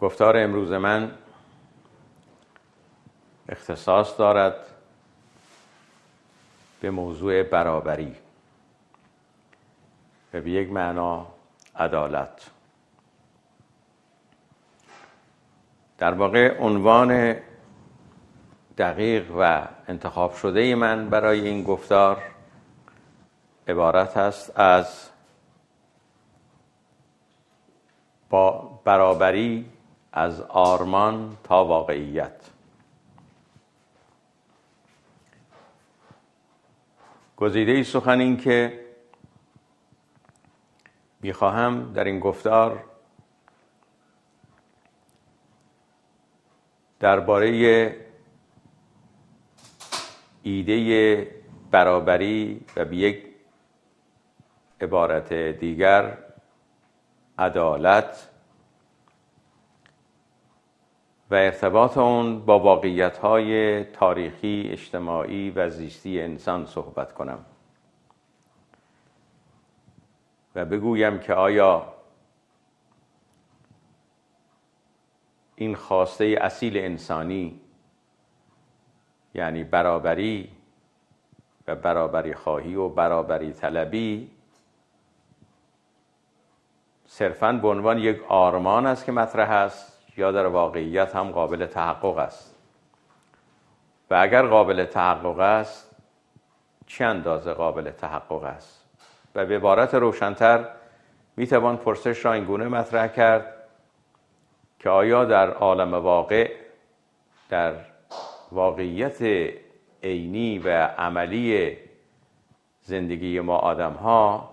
گفتار امروز من اختصاص دارد به موضوع برابری و به یک معنا عدالت در واقع عنوان دقیق و انتخاب شده من برای این گفتار عبارت است از با برابری از آرمان تا واقعیت گزیده ای سخن این که میخواهم در این گفتار درباره ایده برابری و به یک عبارت دیگر عدالت و ارتباط اون با واقعیت های تاریخی، اجتماعی و زیستی انسان صحبت کنم و بگویم که آیا این خواسته اصیل انسانی یعنی برابری و برابری خواهی و برابری طلبی صرفاً به عنوان یک آرمان است که مطرح است یا در واقعیت هم قابل تحقق است و اگر قابل تحقق است چه اندازه قابل تحقق است و به عبارت روشنتر می توان پرسش را اینگونه مطرح کرد که آیا در عالم واقع در واقعیت عینی و عملی زندگی ما آدم ها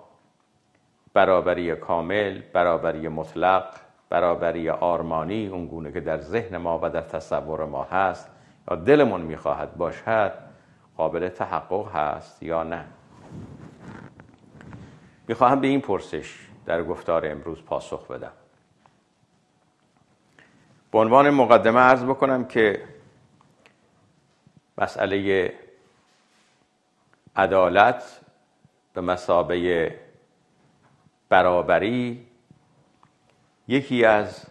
برابری کامل برابری مطلق برابری آرمانی اونگونه که در ذهن ما و در تصور ما هست یا دلمون میخواهد باشد قابل تحقق هست یا نه میخواهم به این پرسش در گفتار امروز پاسخ بدم به عنوان مقدمه عرض بکنم که مسئله عدالت به مسابه برابری یکی از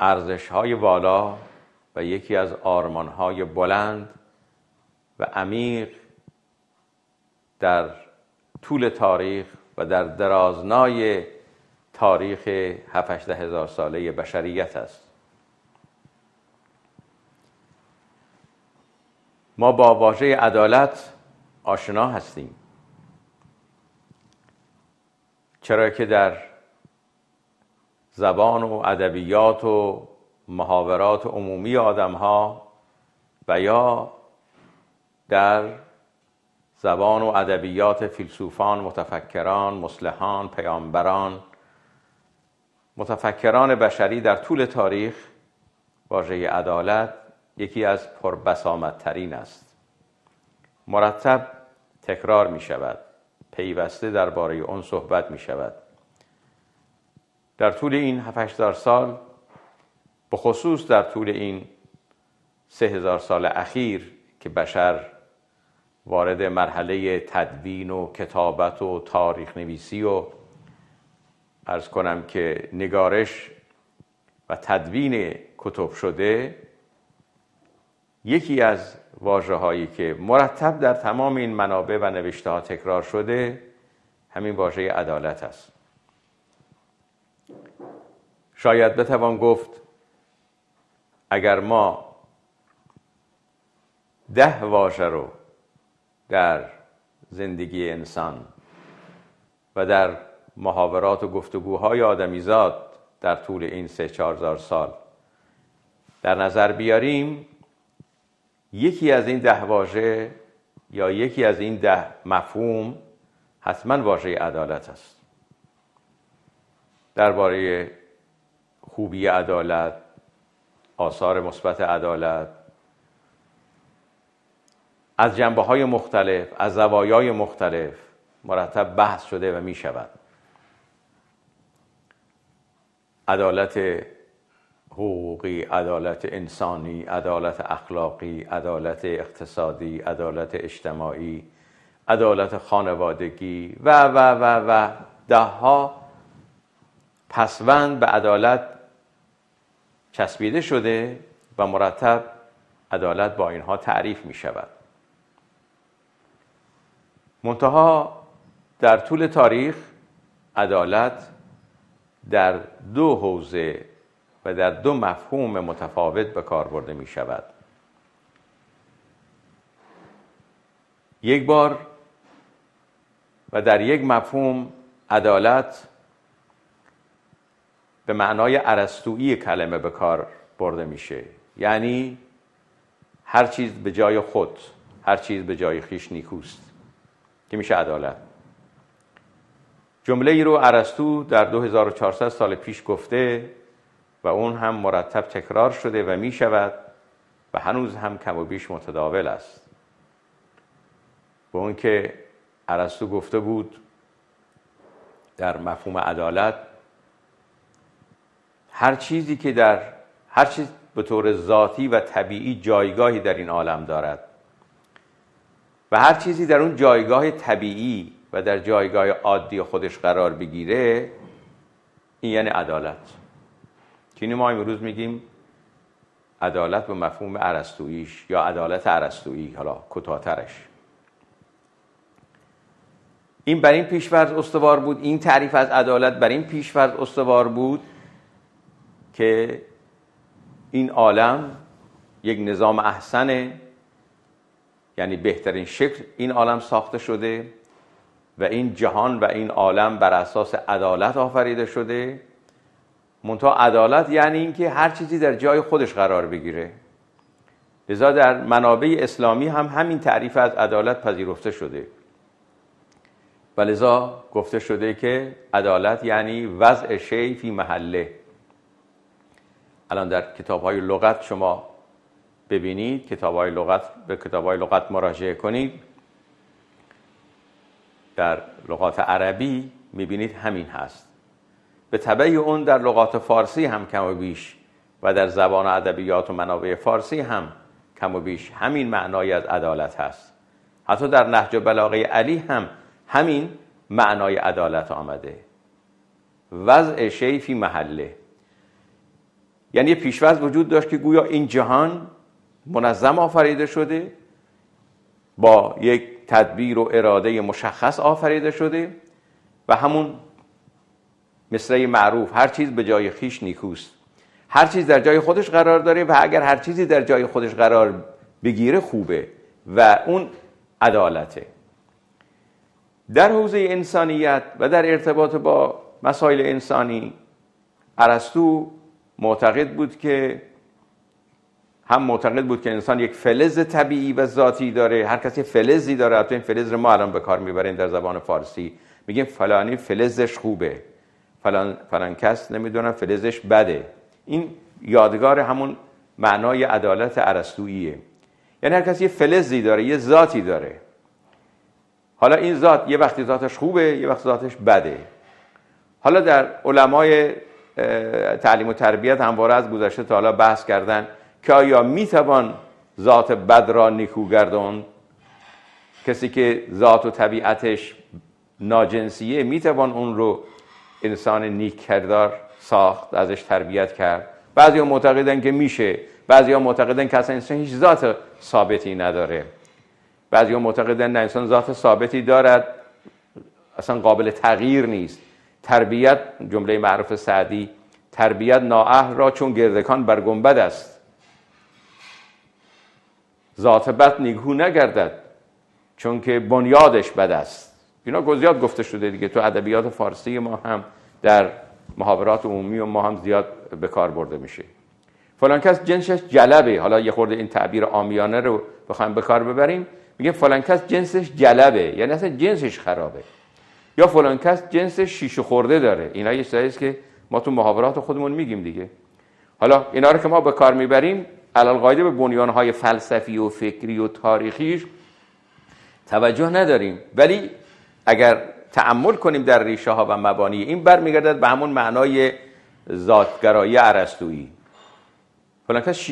ارزش های والا و یکی از آرمان های بلند و امیر در طول تاریخ و در درازنای تاریخ 7 هزار ساله بشریت است ما با واژه عدالت آشنا هستیم چرا که در زبان و ادبیات و محاورات عمومی آدم ها و یا در زبان و ادبیات فیلسوفان، متفکران، مسلحان، پیامبران متفکران بشری در طول تاریخ واژه عدالت یکی از پربسامدترین است مرتب تکرار می شود پیوسته درباره آن صحبت می شود در طول این 7 سال به خصوص در طول این سه هزار سال اخیر که بشر وارد مرحله تدوین و کتابت و تاریخ نویسی و ارز کنم که نگارش و تدوین کتب شده یکی از واجه هایی که مرتب در تمام این منابع و نوشته ها تکرار شده همین واژه عدالت است شاید بتوان گفت اگر ما ده واژه رو در زندگی انسان و در محاورات و گفتگوهای آدمیزاد در طول این سه چهارزار سال در نظر بیاریم یکی از این ده واژه یا یکی از این ده مفهوم حتما واژه عدالت است درباره خوبی عدالت آثار مثبت عدالت از جنبه های مختلف از زوایای مختلف مرتب بحث شده و می شود عدالت حقوقی عدالت انسانی عدالت اخلاقی عدالت اقتصادی عدالت اجتماعی عدالت خانوادگی و و و و دهها پسوند به عدالت چسبیده شده و مرتب عدالت با اینها تعریف می شود منتها در طول تاریخ عدالت در دو حوزه و در دو مفهوم متفاوت به کار برده می شود یک بار و در یک مفهوم عدالت به معنای عرستویی کلمه به کار برده میشه یعنی هر چیز به جای خود هر چیز به جای خیش نیکوست که میشه عدالت جمله ای رو عرستو در 2400 سال پیش گفته و اون هم مرتب تکرار شده و می شود و هنوز هم کم و بیش متداول است به اون که عرستو گفته بود در مفهوم عدالت هر چیزی که در هر چیز به طور ذاتی و طبیعی جایگاهی در این عالم دارد و هر چیزی در اون جایگاه طبیعی و در جایگاه عادی خودش قرار بگیره این یعنی عدالت که ما امروز میگیم عدالت به مفهوم عرستویش یا عدالت عرستویی حالا کتاترش این بر این پیشفرض استوار بود این تعریف از عدالت بر این پیشفرض استوار بود که این عالم یک نظام احسنه یعنی بهترین شکل این عالم ساخته شده و این جهان و این عالم بر اساس عدالت آفریده شده منتها عدالت یعنی اینکه هر چیزی در جای خودش قرار بگیره لذا در منابع اسلامی هم همین تعریف از عدالت پذیرفته شده و لذا گفته شده که عدالت یعنی وضع شی فی محله الان در کتاب های لغت شما ببینید کتاب های لغت به کتاب های لغت مراجعه کنید در لغات عربی میبینید همین هست به طبع اون در لغات فارسی هم کم و بیش و در زبان ادبیات و منابع فارسی هم کم و بیش همین معنای از عدالت هست حتی در نهج بلاغه علی هم همین معنای عدالت آمده وضع شیفی محله یعنی یه پیشوز وجود داشت که گویا این جهان منظم آفریده شده با یک تدبیر و اراده مشخص آفریده شده و همون مثل معروف هر چیز به جای خیش نیکوست هر چیز در جای خودش قرار داره و اگر هر چیزی در جای خودش قرار بگیره خوبه و اون عدالته در حوزه انسانیت و در ارتباط با مسائل انسانی ارسطو معتقد بود که هم معتقد بود که انسان یک فلز طبیعی و ذاتی داره هر کسی فلزی داره حتی این فلز رو ما الان به کار میبریم در زبان فارسی میگیم فلانی فلزش خوبه فلان, نمیدونم فلزش بده این یادگار همون معنای عدالت عرستوییه یعنی هر کسی یه فلزی داره یه ذاتی داره حالا این ذات یه وقتی ذاتش خوبه یه وقتی ذاتش بده حالا در علمای تعلیم و تربیت همواره از گذشته تا حالا بحث کردن که آیا میتوان ذات بد را نیکو کسی که ذات و طبیعتش ناجنسیه میتوان اون رو انسان نیک کردار ساخت ازش تربیت کرد بعضی معتقدن که میشه بعضی ها معتقدن که اصلا انسان هیچ ذات ثابتی نداره بعضی ها معتقدن انسان ذات ثابتی دارد اصلا قابل تغییر نیست تربیت جمله معروف سعدی تربیت نااهل را چون گردکان بر گنبد است ذات بد نیکو نگردد چون که بنیادش بد است اینا گزیات گفته شده دیگه تو ادبیات فارسی ما هم در محاورات عمومی و ما هم زیاد به کار برده میشه فلان کس جنسش جلبه حالا یه خورده این تعبیر آمیانه رو بخوایم به کار ببریم میگه فلان کس جنسش جلبه یعنی اصلا جنسش خرابه یا فلان کس جنسش شیشه خورده داره اینا یه چیزایی که ما تو محاورات خودمون میگیم دیگه حالا اینا رو که ما به کار میبریم قایده به بنیانهای فلسفی و فکری و تاریخیش توجه نداریم ولی اگر تعمل کنیم در ریشه ها و مبانی این برمیگردد به همون معنای ذاتگرایی عرستویی فلان کس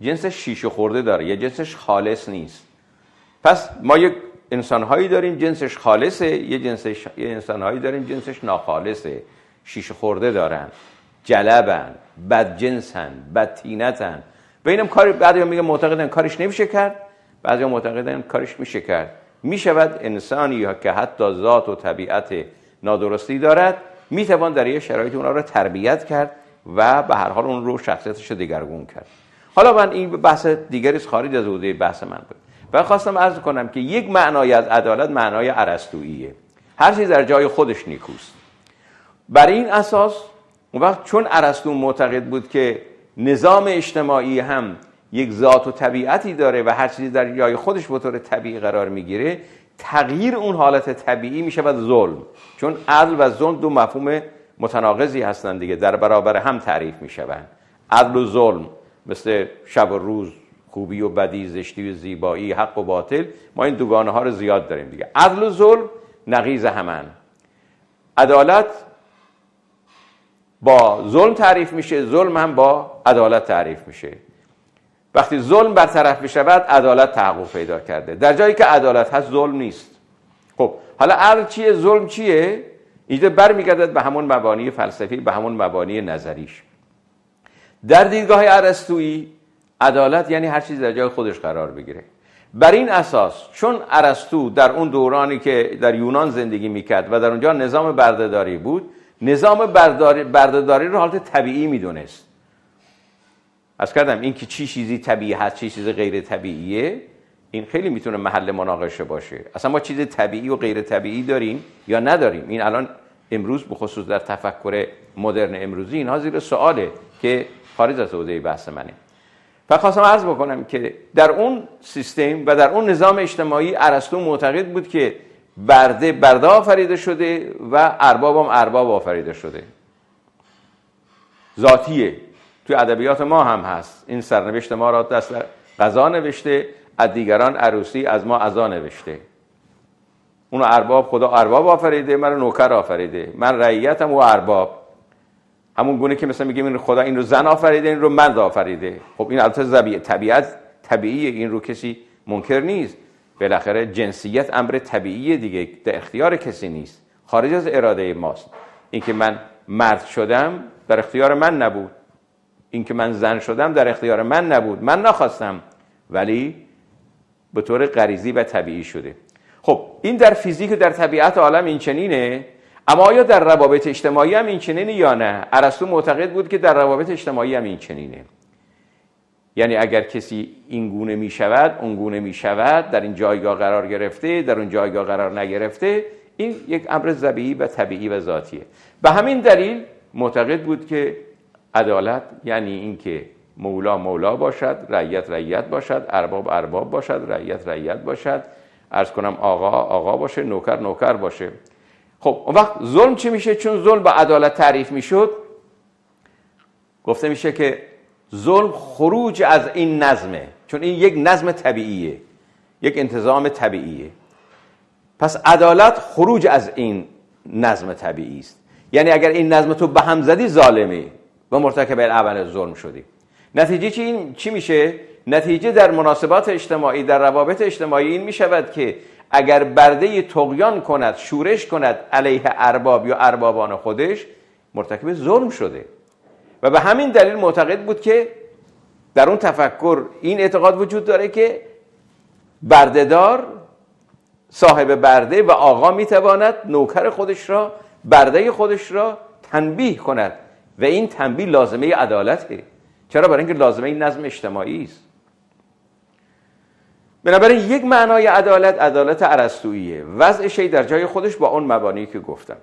جنسش شیشه خورده داره یا جنسش خالص نیست پس ما یک انسانهایی داریم جنسش خالصه یه جنسش یه انسانهایی داریم جنسش ناخالصه شیشه خورده دارن جلبن بد بدتینتن و اینم کاری بعضی میگه معتقدن کارش نمیشه کرد بعضی معتقدن کارش میشه کرد می شود انسانی که حتی ذات و طبیعت نادرستی دارد می در یه شرایط اونا رو تربیت کرد و به هر حال اون رو شخصیتش دگرگون کرد حالا من این بحث دیگری خارج از حوزه بحث من بود و خواستم عرض کنم که یک معنای از عدالت معنای ارسطوییه هر چیز در جای خودش نیکوست بر این اساس اون وقت چون ارسطو معتقد بود که نظام اجتماعی هم یک ذات و طبیعتی داره و هر چیزی در جای خودش به طور طبیعی قرار میگیره تغییر اون حالت طبیعی میشه شود ظلم چون عدل و ظلم دو مفهوم متناقضی هستند دیگه در برابر هم تعریف می عدل و ظلم مثل شب و روز خوبی و بدی زشتی و زیبایی حق و باطل ما این دوگانه ها رو زیاد داریم دیگه عدل و ظلم نقیز همن عدالت با ظلم تعریف میشه ظلم هم با عدالت تعریف میشه وقتی ظلم برطرف می شود عدالت تحقق پیدا کرده در جایی که عدالت هست ظلم نیست خب حالا عدل چیه ظلم چیه اینجا برمیگردد به همون مبانی فلسفی به همون مبانی نظریش در دیدگاه ارسطویی عدالت یعنی هر چیز در جای خودش قرار بگیره بر این اساس چون ارسطو در اون دورانی که در یونان زندگی میکرد و در اونجا نظام بردهداری بود نظام بردهداری رو حالت طبیعی میدونست از کردم این که چی چیزی طبیعی هست چی چیز غیر طبیعیه این خیلی میتونه محل مناقشه باشه اصلا ما چیز طبیعی و غیر طبیعی داریم یا نداریم این الان امروز بخصوص در تفکر مدرن امروزی اینها زیر سواله که خارج از حوزه بحث منه و خواستم عرض بکنم که در اون سیستم و در اون نظام اجتماعی ارسطو معتقد بود که برده برده آفریده شده و اربابم ارباب آفریده شده ذاتیه توی ادبیات ما هم هست این سرنوشت ما را دست قضا نوشته از دیگران عروسی از ما عزا نوشته اون ارباب خدا ارباب آفریده من نوکر آفریده من رعیتم و ارباب همون گونه که مثلا میگیم این خدا این رو زن آفریده این رو مرد آفریده خب این البته طبیعت طبیعی این رو کسی منکر نیست بالاخره جنسیت امر طبیعی دیگه در اختیار کسی نیست خارج از اراده ماست اینکه من مرد شدم در اختیار من نبود اینکه من زن شدم در اختیار من نبود من نخواستم ولی به طور غریزی و طبیعی شده خب این در فیزیک و در طبیعت عالم این چنینه اما آیا در روابط اجتماعی هم این چنینه یا نه ارسطو معتقد بود که در روابط اجتماعی هم این چنینه یعنی اگر کسی این گونه می شود اون گونه می شود در این جایگاه قرار گرفته در اون جایگاه قرار نگرفته این یک امر طبیعی و طبیعی و ذاتیه به همین دلیل معتقد بود که عدالت یعنی اینکه مولا مولا باشد رعیت رعیت باشد ارباب ارباب باشد رعیت رعیت باشد ارز کنم آقا آقا باشه نوکر نوکر باشه خب اون وقت ظلم چی میشه چون ظلم با عدالت تعریف میشد گفته میشه که ظلم خروج از این نظمه چون این یک نظم طبیعیه یک انتظام طبیعیه پس عدالت خروج از این نظم طبیعی است یعنی اگر این نظم تو به هم زدی ظالمه و مرتکب اول ظلم شدیم نتیجه چی, این چی میشه؟ نتیجه در مناسبات اجتماعی در روابط اجتماعی این میشود که اگر برده تقیان کند شورش کند علیه ارباب یا اربابان خودش مرتکب ظلم شده و به همین دلیل معتقد بود که در اون تفکر این اعتقاد وجود داره که بردهدار صاحب برده و آقا میتواند نوکر خودش را برده خودش را تنبیه کند و این تنبیه لازمه عدالته چرا برای اینکه لازمه نظم اجتماعی است بنابراین یک معنای عدالت عدالت ارسطوییه وضع شی در جای خودش با اون مبانی که گفتم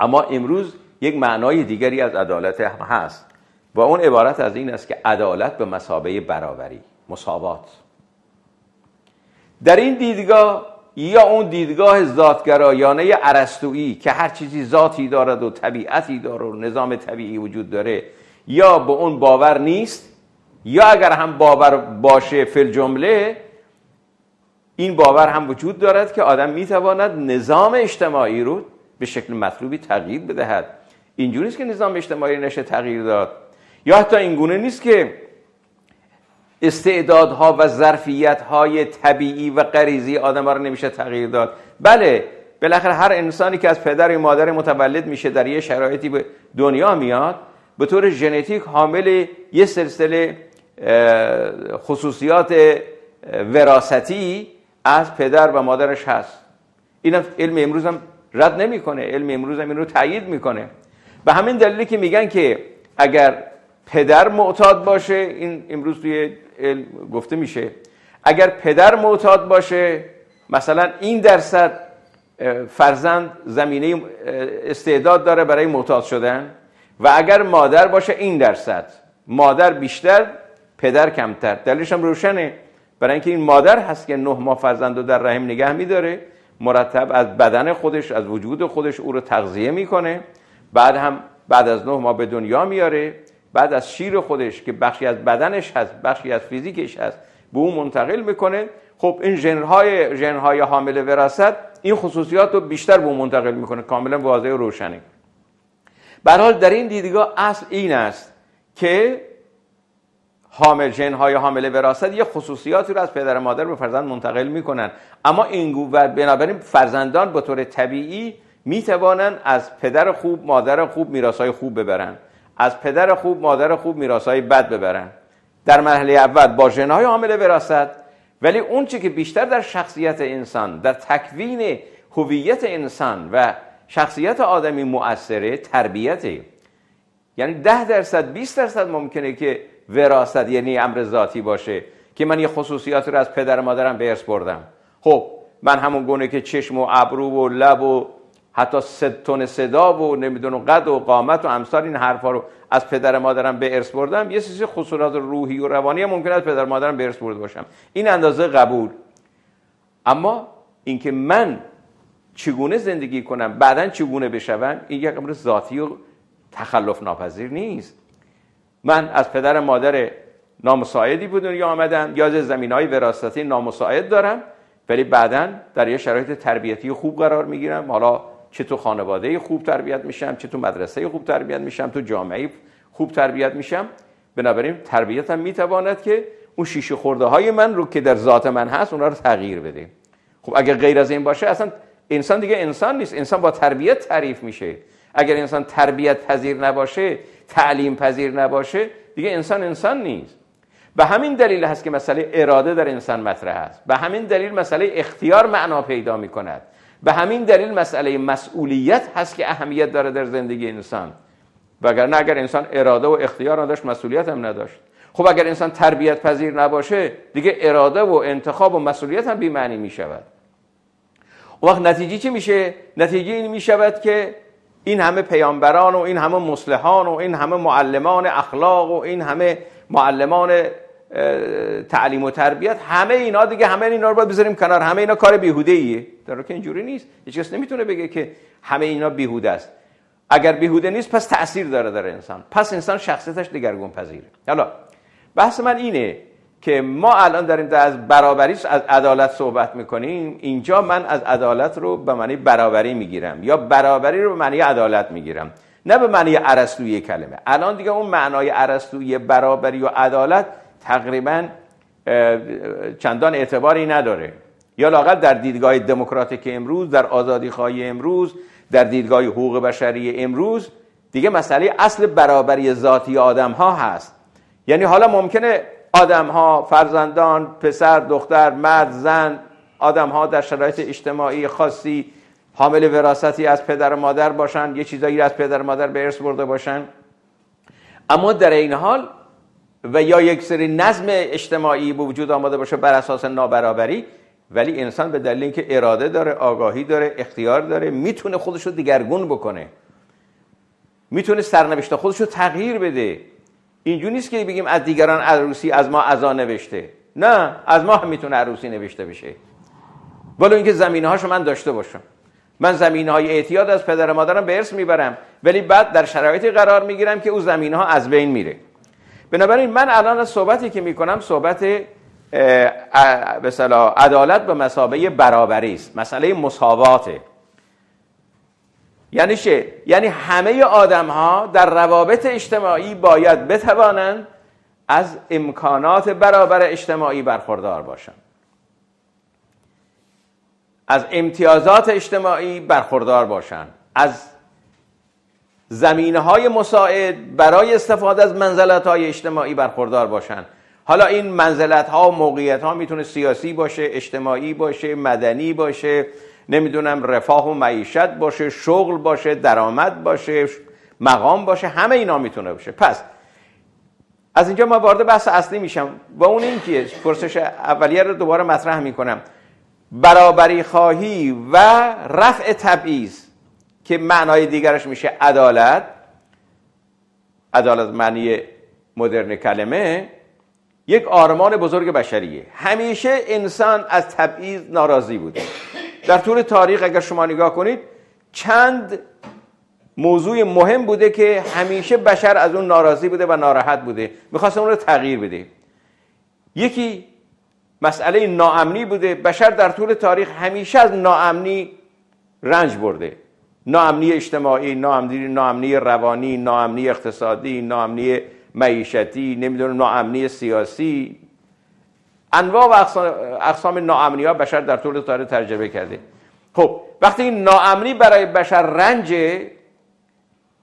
اما امروز یک معنای دیگری از عدالت هم هست با اون عبارت از این است که عدالت به مسابه برابری مساوات در این دیدگاه یا اون دیدگاه ذاتگرایانه ارسطویی که هر چیزی ذاتی دارد و طبیعتی دارد و نظام طبیعی وجود داره یا به اون باور نیست یا اگر هم باور باشه فل جمله این باور هم وجود دارد که آدم میتواند نظام اجتماعی رو به شکل مطلوبی تغییر بدهد اینجوری نیست که نظام اجتماعی نشه تغییر داد یا حتی اینگونه نیست که استعدادها و ظرفیتهای طبیعی و غریزی آدم رو نمیشه تغییر داد بله بالاخره هر انسانی که از پدر و مادر متولد میشه در یه شرایطی به دنیا میاد به طور ژنتیک حامل یه سلسله خصوصیات وراستی از پدر و مادرش هست این علم امروز هم رد نمیکنه علم امروز هم این رو تایید میکنه به همین دلیلی که میگن که اگر پدر معتاد باشه این امروز توی گفته میشه اگر پدر معتاد باشه مثلا این درصد فرزند زمینه استعداد داره برای معتاد شدن و اگر مادر باشه این درصد مادر بیشتر پدر کمتر دلیلش هم روشنه برای اینکه این مادر هست که نه ما فرزند رو در رحم نگه میداره مرتب از بدن خودش از وجود خودش او رو تغذیه میکنه بعد هم بعد از نه ماه به دنیا میاره بعد از شیر خودش که بخشی از بدنش هست بخشی از فیزیکش هست به اون منتقل میکنه خب این ژنهای ژنهای حامل وراثت این خصوصیات رو بیشتر به اون منتقل میکنه کاملا واضح و روشنه به حال در این دیدگاه اصل این است که حامل ژنهای حامل وراثت یه خصوصیاتی رو از پدر مادر به فرزند منتقل میکنن اما این و بنابراین فرزندان به طور طبیعی میتوانند از پدر خوب مادر خوب های خوب ببرند از پدر خوب مادر خوب میراثهای بد ببرن در مرحله اول با ژنهای عامل وراثت ولی اون که بیشتر در شخصیت انسان در تکوین هویت انسان و شخصیت آدمی مؤثره تربیت یعنی ده درصد 20 درصد ممکنه که وراثت یعنی امر ذاتی باشه که من یه خصوصیات رو از پدر و مادرم به ارث بردم خب من همون گونه که چشم و ابرو و لب و حتی تون صدا و نمیدونم قد و قامت و امثال این حرفا رو از پدر مادرم به ارث بردم یه سری خصوصیات روحی و روانی هم ممکن از پدر مادرم به ارث برده باشم این اندازه قبول اما اینکه من چگونه زندگی کنم بعدا چگونه بشوم این یک امر ذاتی و تخلف ناپذیر نیست من از پدر مادر نامساعدی به دنیا آمدم یا از زمین های وراثتی نامساعد دارم ولی بعدا در یه شرایط تربیتی خوب قرار میگیرم حالا چه تو خانواده خوب تربیت میشم چه تو مدرسه خوب تربیت میشم تو جامعه خوب تربیت میشم بنابراین تربیتم میتواند که اون شیشه خورده های من رو که در ذات من هست اونا رو تغییر بده خب اگر غیر از این باشه اصلا انسان دیگه انسان نیست انسان با تربیت تعریف میشه اگر انسان تربیت پذیر نباشه تعلیم پذیر نباشه دیگه انسان انسان نیست به همین دلیل هست که مسئله اراده در انسان مطرح است به همین دلیل مسئله اختیار معنا پیدا می کند به همین دلیل مسئله مسئولیت هست که اهمیت داره در زندگی انسان وگرنه اگر انسان اراده و اختیار نداشت مسئولیت هم نداشت خب اگر انسان تربیت پذیر نباشه دیگه اراده و انتخاب و مسئولیت هم بی‌معنی می شود وقت نتیجه چی میشه نتیجه این می شود که این همه پیامبران و این همه مصلحان و این همه معلمان اخلاق و این همه معلمان تعلیم و تربیت همه اینا دیگه همه اینا رو باید بذاریم کنار همه اینا کار بیهوده ایه در که اینجوری نیست هیچ کس نمیتونه بگه که همه اینا بیهوده است اگر بیهوده نیست پس تاثیر داره در انسان پس انسان شخصیتش دگرگون پذیره حالا بحث من اینه که ما الان داریم در از برابری از عدالت صحبت میکنیم اینجا من از عدالت رو به معنی برابری میگیرم یا برابری رو به معنی عدالت میگیرم نه به معنی ارسطویی کلمه الان دیگه اون معنای ارسطویی برابری و عدالت تقریبا چندان اعتباری نداره یا لاقل در دیدگاه دموکراتیک امروز در آزادی خواهی امروز در دیدگاه حقوق بشری امروز دیگه مسئله اصل برابری ذاتی آدم ها هست یعنی حالا ممکنه آدم ها فرزندان پسر دختر مرد زن آدم ها در شرایط اجتماعی خاصی حامل وراستی از پدر و مادر باشن یه چیزایی از پدر و مادر به ارث برده باشن اما در این حال و یا یک سری نظم اجتماعی به وجود آمده باشه بر اساس نابرابری ولی انسان به دلیل اینکه اراده داره آگاهی داره اختیار داره میتونه خودش رو دیگرگون بکنه میتونه سرنوشت خودش رو تغییر بده اینجوری نیست که بگیم از دیگران عروسی از ما عزا نوشته نه از ما هم میتونه عروسی نوشته بشه ولی اینکه زمینه من داشته باشم من زمینه های اعتیاد از پدر و مادرم به ارث میبرم ولی بعد در شرایطی قرار میگیرم که او زمینه از بین میره بنابراین من الان از صحبتی که میکنم صحبت به عدالت به مسابه برابری است مسئله مساواته یعنی چه؟ یعنی همه آدم ها در روابط اجتماعی باید بتوانند از امکانات برابر اجتماعی برخوردار باشند از امتیازات اجتماعی برخوردار باشند از زمینه های مساعد برای استفاده از منزلت های اجتماعی برخوردار باشند حالا این منزلت ها و موقعیت ها میتونه سیاسی باشه اجتماعی باشه مدنی باشه نمیدونم رفاه و معیشت باشه شغل باشه درآمد باشه مقام باشه همه اینا میتونه باشه پس از اینجا ما وارد بحث اصلی میشم و اون این که پرسش اولیه رو دوباره مطرح میکنم برابری خواهی و رفع تبعیض که معنای دیگرش میشه عدالت عدالت معنی مدرن کلمه یک آرمان بزرگ بشریه همیشه انسان از تبعیض ناراضی بوده در طول تاریخ اگر شما نگاه کنید چند موضوع مهم بوده که همیشه بشر از اون ناراضی بوده و ناراحت بوده میخواست اون رو تغییر بده یکی مسئله ناامنی بوده بشر در طول تاریخ همیشه از ناامنی رنج برده ناامنی اجتماعی ناامنی ناامنی روانی ناامنی اقتصادی ناامنی معیشتی نمیدونم ناامنی سیاسی انواع و اقسام ناامنی ها بشر در طول تاریخ تجربه کرده خب وقتی این ناامنی برای بشر رنج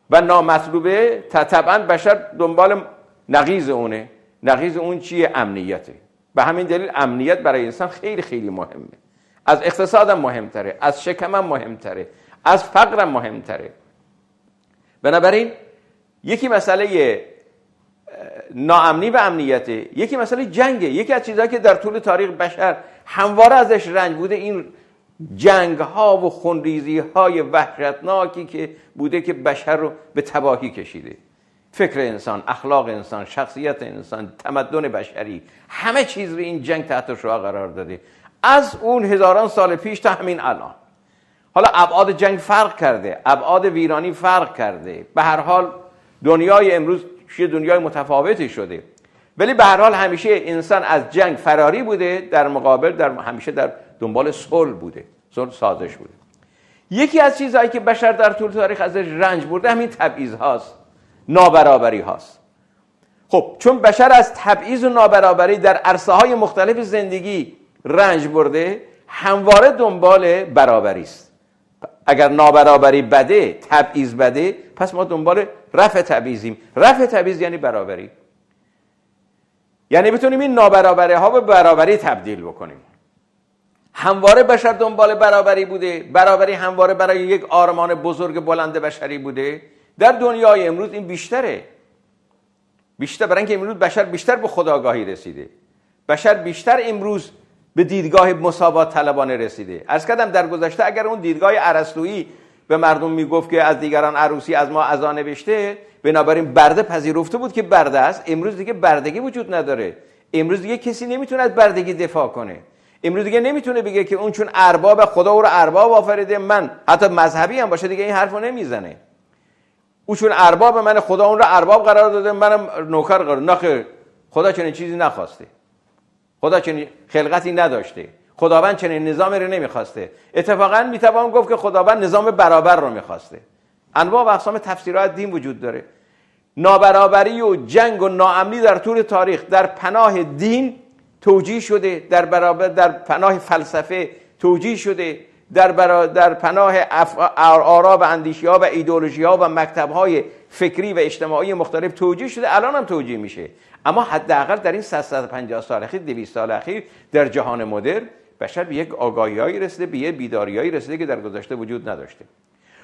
و نامطلوبه طبعا بشر دنبال نقیز اونه نقیز اون چیه امنیته به همین دلیل امنیت برای انسان خیلی خیلی مهمه از اقتصادم مهمتره از شکمم مهمتره از فقرم مهمتره بنابراین یکی مسئله ناامنی و امنیته یکی مسئله جنگه یکی از چیزهایی که در طول تاریخ بشر همواره ازش رنج بوده این جنگ ها و خونریزی های وحشتناکی که بوده که بشر رو به تباهی کشیده فکر انسان، اخلاق انسان، شخصیت انسان، تمدن بشری همه چیز رو این جنگ تحت شعا قرار داده از اون هزاران سال پیش تا همین الان حالا ابعاد جنگ فرق کرده ابعاد ویرانی فرق کرده به هر حال دنیای امروز یه دنیای متفاوتی شده ولی به هر حال همیشه انسان از جنگ فراری بوده در مقابل در همیشه در دنبال صلح بوده صلح سازش بوده یکی از چیزهایی که بشر در طول تاریخ ازش رنج برده همین تبعیض هاست نابرابری هاست خب چون بشر از تبعیض و نابرابری در عرصه های مختلف زندگی رنج برده همواره دنبال برابری است اگر نابرابری بده تبعیض بده پس ما دنبال رفع تبعیضیم رفع تبعیض یعنی برابری یعنی بتونیم این نابرابری ها به برابری تبدیل بکنیم همواره بشر دنبال برابری بوده برابری همواره برای یک آرمان بزرگ بلند بشری بوده در دنیای امروز این بیشتره بیشتر برای اینکه امروز بشر بیشتر به خداگاهی رسیده بشر بیشتر امروز به دیدگاه مساوات طلبانه رسیده از کردم در گذشته اگر اون دیدگاه ارسطویی به مردم میگفت که از دیگران عروسی از ما ازا نوشته بنابراین برده پذیرفته بود که برده است امروز دیگه بردگی وجود نداره امروز دیگه کسی نمیتونه از بردگی دفاع کنه امروز دیگه نمیتونه بگه که اون چون ارباب خدا او رو ارباب آفریده من حتی مذهبی هم باشه دیگه این حرفو نمیزنه او چون ارباب من خدا اون رو ارباب قرار داده منم نوکر قرار نخیر خدا چنین چیزی نخواسته خدا چنین خلقتی نداشته خداوند چنین نظامی رو نمیخواسته اتفاقا میتوان گفت که خداوند نظام برابر رو میخواسته انواع و اقسام تفسیرات دین وجود داره نابرابری و جنگ و ناامنی در طول تاریخ در پناه دین توجیه شده در در پناه فلسفه توجیه شده در, در پناه آرا و اندیشی ها و ایدولوژی ها و مکتب های فکری و اجتماعی مختلف توجیه شده الان هم توجیه میشه اما حداقل در این 150 سال اخیر 200 سال اخیر در جهان مدرن بشر به یک آگاهیایی رسیده به یک بیداریایی رسیده که در گذشته وجود نداشته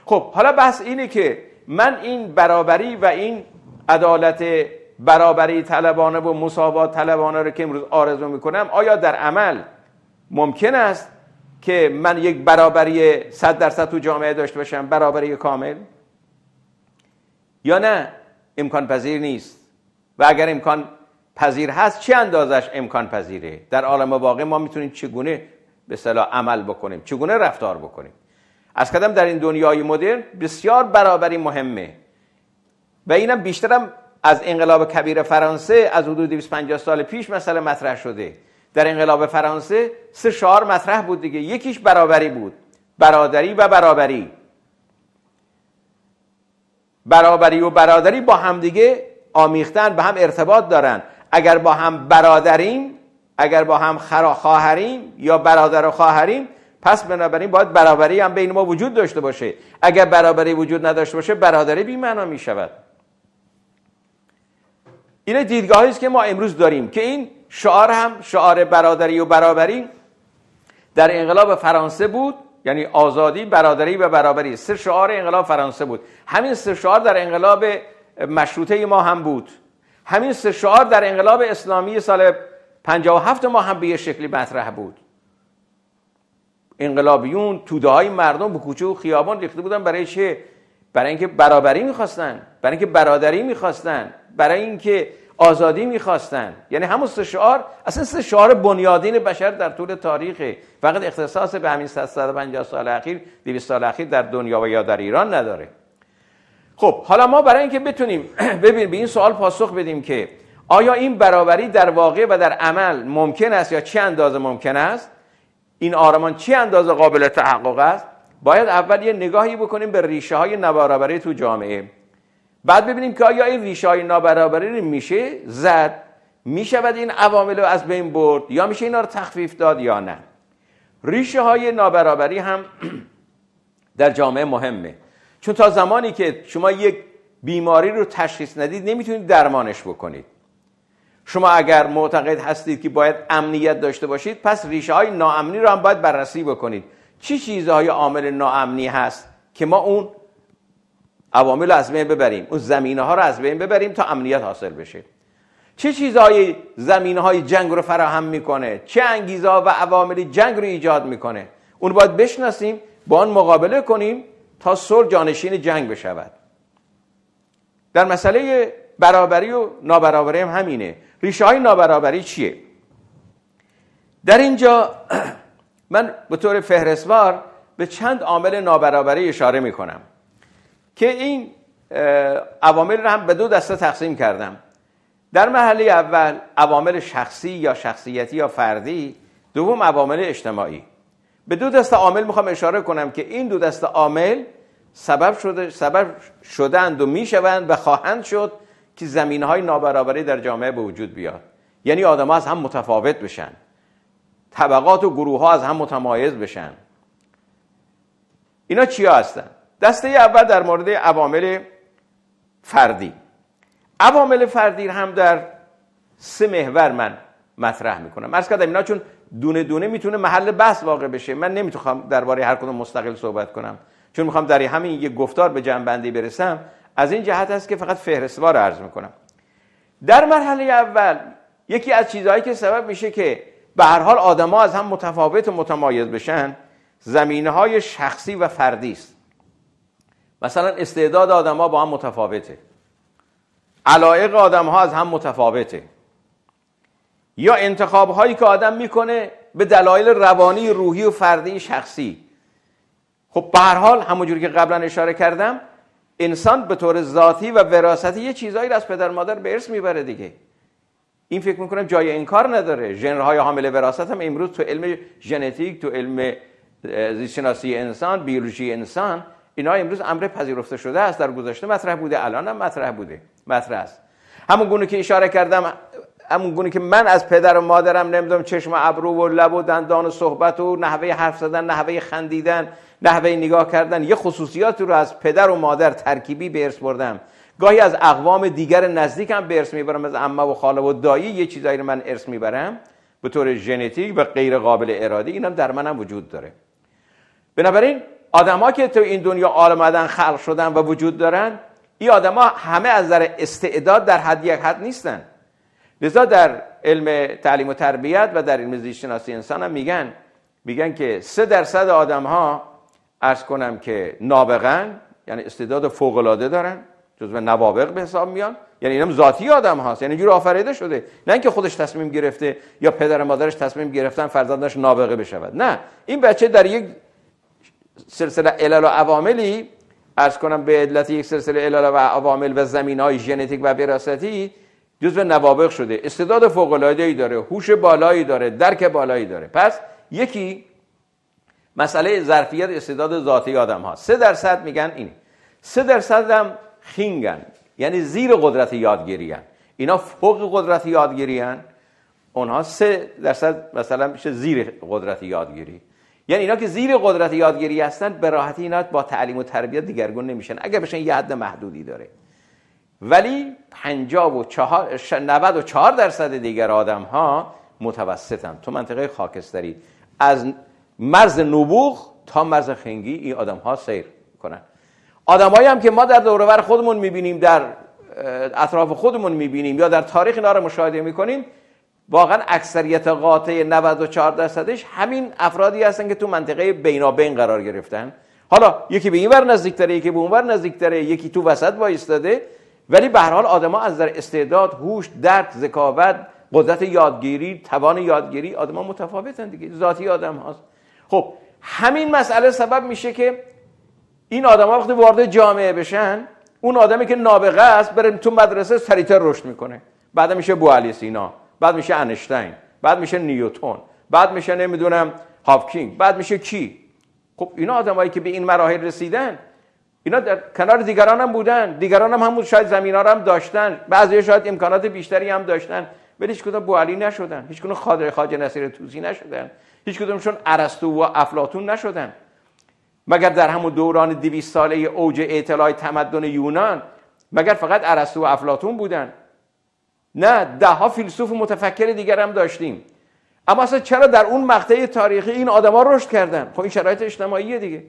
خب حالا بحث اینه که من این برابری و این عدالت برابری طلبانه و مساوات طلبانه رو که امروز آرزو میکنم آیا در عمل ممکن است که من یک برابری 100 درصد تو جامعه داشته باشم برابری کامل یا نه امکان پذیر نیست و اگر امکان پذیر هست چه اندازش امکان پذیره در عالم واقع ما میتونیم چگونه به صلاح عمل بکنیم چگونه رفتار بکنیم از کدام در این دنیای مدرن بسیار برابری مهمه و اینم بیشترم از انقلاب کبیر فرانسه از حدود 250 سال پیش مسئله مطرح شده در انقلاب فرانسه سه شعار مطرح بود دیگه یکیش برابری بود برادری و برابری برابری و برادری با همدیگه آمیختن به هم ارتباط دارن اگر با هم برادریم اگر با هم خواهریم یا برادر و خواهریم پس بنابراین باید برابری هم بین ما وجود داشته باشه اگر برابری وجود نداشته باشه برادری بی‌معنا می شود این دیدگاهی است که ما امروز داریم که این شعار هم شعار برادری و برابری در انقلاب فرانسه بود یعنی آزادی برادری و برابری سه شعار انقلاب فرانسه بود همین سه شعار در انقلاب مشروطه ما هم بود همین سه شعار در انقلاب اسلامی سال 57 ما هم به یه شکلی مطرح بود انقلابیون توده های مردم به کوچه و خیابان ریخته بودن برای چه برای اینکه برابری میخواستن برای اینکه برادری میخواستن برای اینکه آزادی میخواستن یعنی همون سه شعار اصلا سه شعار بنیادین بشر در طول تاریخ فقط اختصاص به همین 150 سال اخیر 200 سال اخیر در دنیا و یا در ایران نداره خب حالا ما برای اینکه بتونیم ببینیم به این سوال پاسخ بدیم که آیا این برابری در واقع و در عمل ممکن است یا چه اندازه ممکن است این آرمان چه اندازه قابل تحقق است باید اول یه نگاهی بکنیم به ریشه های نابرابری تو جامعه بعد ببینیم که آیا این ریشه های نابرابری میشه زد میشود این عوامل رو از بین برد یا میشه اینا رو تخفیف داد یا نه ریشه های نابرابری هم در جامعه مهمه چون تا زمانی که شما یک بیماری رو تشخیص ندید نمیتونید درمانش بکنید شما اگر معتقد هستید که باید امنیت داشته باشید پس ریشه های ناامنی رو هم باید بررسی بکنید چی چیزهای عامل ناامنی هست که ما اون عوامل رو از بین ببریم اون زمینه ها رو از بین ببریم تا امنیت حاصل بشه چه چیزهای زمینه های جنگ رو فراهم میکنه چه انگیزه ها و عوامل جنگ رو ایجاد میکنه اون باید بشناسیم با آن مقابله کنیم تا سر جانشین جنگ بشود در مسئله برابری و نابرابری هم همینه ریشه های نابرابری چیه در اینجا من به طور فهرستوار به چند عامل نابرابری اشاره می کنم که این عوامل رو هم به دو دسته تقسیم کردم در مرحله اول عوامل شخصی یا شخصیتی یا فردی دوم عوامل اجتماعی به دو دست عامل میخوام اشاره کنم که این دو دست عامل سبب شده سبب شدند و میشوند و خواهند شد که زمین های نابرابری در جامعه به وجود بیاد یعنی آدم ها از هم متفاوت بشن طبقات و گروه ها از هم متمایز بشن اینا چیا هستن دسته اول در مورد عوامل فردی عوامل فردی هم در سه محور من مطرح میکنم از کردم اینا چون دونه دونه میتونه محل بحث واقع بشه من نمیتونم درباره هر کدوم مستقل صحبت کنم چون میخوام در همین یه گفتار به جنبندی برسم از این جهت است که فقط فهرستوار عرض میکنم در مرحله اول یکی از چیزهایی که سبب میشه که به هر حال آدما از هم متفاوت و متمایز بشن زمینه های شخصی و فردی است مثلا استعداد آدما با هم متفاوته علایق آدم ها از هم متفاوته یا انتخاب هایی که آدم میکنه به دلایل روانی روحی و فردی شخصی خب به هر حال همونجوری که قبلا اشاره کردم انسان به طور ذاتی و وراثتی یه چیزایی از پدر مادر به ارث میبره دیگه این فکر میکنم جای انکار نداره های حامل وراثت هم امروز تو علم ژنتیک تو علم زیستشناسی انسان بیولوژی انسان اینا امروز امر پذیرفته شده است در گذشته مطرح بوده الان هم مطرح بوده مطرح است همون گونه که اشاره کردم همون گونه که من از پدر و مادرم نمیدونم چشم و ابرو و لب و دندان و صحبت و نحوه حرف زدن نحوه خندیدن نحوه نگاه کردن یه خصوصیاتی رو از پدر و مادر ترکیبی به ارث بردم گاهی از اقوام دیگر نزدیکم به ارث میبرم از عمه و خاله و دایی یه چیزایی رو من ارث میبرم به طور ژنتیک و غیر قابل ارادی اینم در منم وجود داره بنابراین آدما که تو این دنیا آمدن خلق شدن و وجود دارن این آدما همه از نظر استعداد در حد یک حد نیستن لذا در علم تعلیم و تربیت و در علم زیست شناسی انسان هم میگن میگن که سه درصد آدم ها ارز کنم که نابغن یعنی استعداد فوق العاده دارن به نوابق به حساب میان یعنی اینم ذاتی آدم هاست یعنی جور آفریده شده نه اینکه خودش تصمیم گرفته یا پدر مادرش تصمیم گرفتن فرزندش نابغه بشود نه این بچه در یک سلسله علل و عواملی ارز کنم به علت یک سلسله علل و عوامل و زمین های ژنتیک و وراثتی جزو نوابق شده استعداد فوق ای داره هوش بالایی داره درک بالایی داره پس یکی مسئله ظرفیت استعداد ذاتی آدم ها سه درصد میگن این سه درصد هم خینگن یعنی زیر قدرت یادگیری هن. اینا فوق قدرت یادگیری هن. اونها سه درصد مثلا میشه زیر قدرت یادگیری یعنی اینا که زیر قدرت یادگیری هستن به راحتی اینا با تعلیم و تربیت دیگرگون نمیشن اگر بشن یه حد محدودی داره ولی 54 94 درصد دیگر آدم ها متوسطن تو منطقه خاکستری از مرز نبوغ تا مرز خنگی این آدم ها سیر کنن آدمایی هم که ما در دورور خودمون میبینیم در اطراف خودمون میبینیم یا در تاریخ اینا رو مشاهده میکنیم واقعا اکثریت قاطع 94 درصدش همین افرادی هستن که تو منطقه بینابین قرار گرفتن حالا یکی به این ور نزدیکتره یکی به اون ور نزدیک یکی تو وسط وایستاده ولی به هر حال آدما از در استعداد هوش درد ذکاوت قدرت یادگیری توان یادگیری آدما متفاوتن دیگه ذاتی آدم هاست خب همین مسئله سبب میشه که این آدما وقتی وارد جامعه بشن اون آدمی که نابغه است بره تو مدرسه سریتر رشد میکنه بعد میشه بو علی سینا بعد میشه انشتین بعد میشه نیوتن بعد میشه نمیدونم هاوکینگ بعد میشه کی خب اینا آدمایی که به این مراحل رسیدن اینا در کنار دیگران هم بودن دیگران هم همون شاید زمین هم داشتن بعضی شاید امکانات بیشتری هم داشتن ولی هیچ کدوم بوالی نشدن هیچ کدوم خادر خاج نصیر توزی نشدن هیچ کدومشون ارسطو و افلاتون نشدن مگر در همون دوران دویست ساله اوج اطلاع تمدن یونان مگر فقط عرستو و افلاتون بودن نه ده ها فیلسوف متفکر دیگر هم داشتیم اما اصلا چرا در اون مقطع تاریخی این آدما رشد کردن خب این شرایط اجتماعی دیگه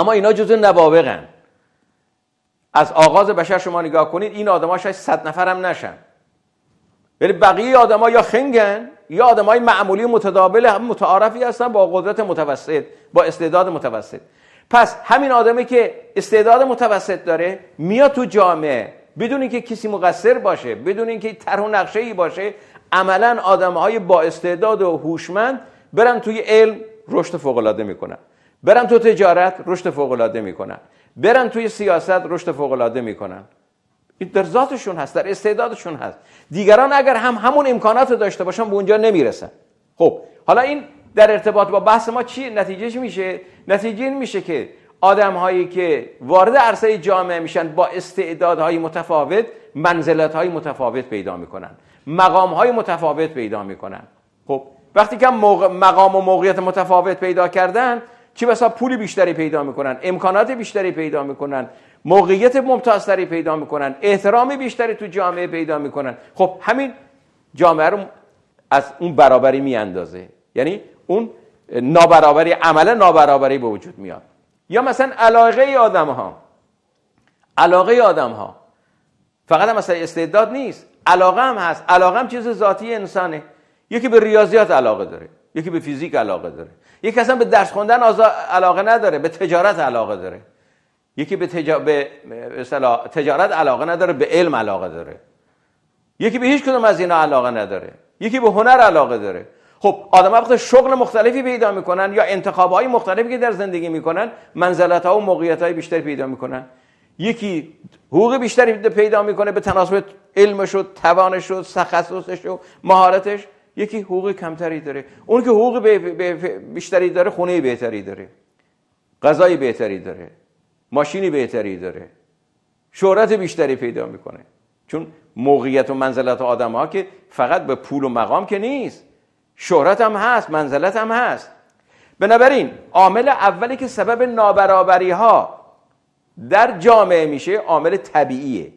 اما اینا جزء نوابغن از آغاز بشر شما نگاه کنید این ها شاید صد نفر هم نشن یعنی بقیه آدما یا خنگن یا های معمولی متداول هم متعارفی هستن با قدرت متوسط با استعداد متوسط پس همین آدمی که استعداد متوسط داره میاد تو جامعه بدون اینکه کسی مقصر باشه بدون اینکه طرح و نقشه ای باشه عملا آدم با استعداد و هوشمند برن توی علم رشد فوق العاده میکنن برن تو تجارت رشد فوق العاده میکنن برن توی سیاست رشد فوق العاده میکنن این در ذاتشون هست در استعدادشون هست دیگران اگر هم همون امکانات داشته باشن به اونجا نمیرسن خب حالا این در ارتباط با بحث ما چی نتیجهش میشه نتیجه این میشه که آدم هایی که وارد عرصه جامعه میشن با استعدادهای متفاوت منزلت های متفاوت پیدا میکنن مقام های متفاوت پیدا میکنن خب وقتی که مقام و موقعیت متفاوت پیدا کردن چه بسا پول بیشتری پیدا میکنن امکانات بیشتری پیدا میکنن موقعیت ممتازتری پیدا میکنن احترام بیشتری تو جامعه پیدا میکنن خب همین جامعه رو از اون برابری میاندازه یعنی اون نابرابری عملا نابرابری به وجود میاد یا مثلا علاقه آدم ها علاقه آدم ها فقط مثلا استعداد نیست علاقه هم هست علاقه هم چیز ذاتی انسانه یکی به ریاضیات علاقه داره یکی به فیزیک علاقه داره یک اصلا به درس خوندن علاقه نداره به تجارت علاقه داره یکی به, تجا... به... تجارت علاقه نداره به علم علاقه داره یکی به هیچ کدوم از اینا علاقه نداره یکی به هنر علاقه داره خب آدم وقت شغل مختلفی پیدا میکنن یا انتخاب های مختلفی که در زندگی میکنن منزلت ها و موقعیت های بیشتری پیدا میکنن یکی حقوق بیشتری پیدا میکنه به تناسب علمش و توانش و تخصصش و مهارتش یکی حقوق کمتری داره اون که حقوق بیشتری داره خونه بهتری داره غذای بهتری داره ماشینی بهتری داره شهرت بیشتری پیدا میکنه چون موقعیت و منزلت آدم ها که فقط به پول و مقام که نیست شهرت هم هست منزلت هم هست بنابراین عامل اولی که سبب نابرابری ها در جامعه میشه عامل طبیعیه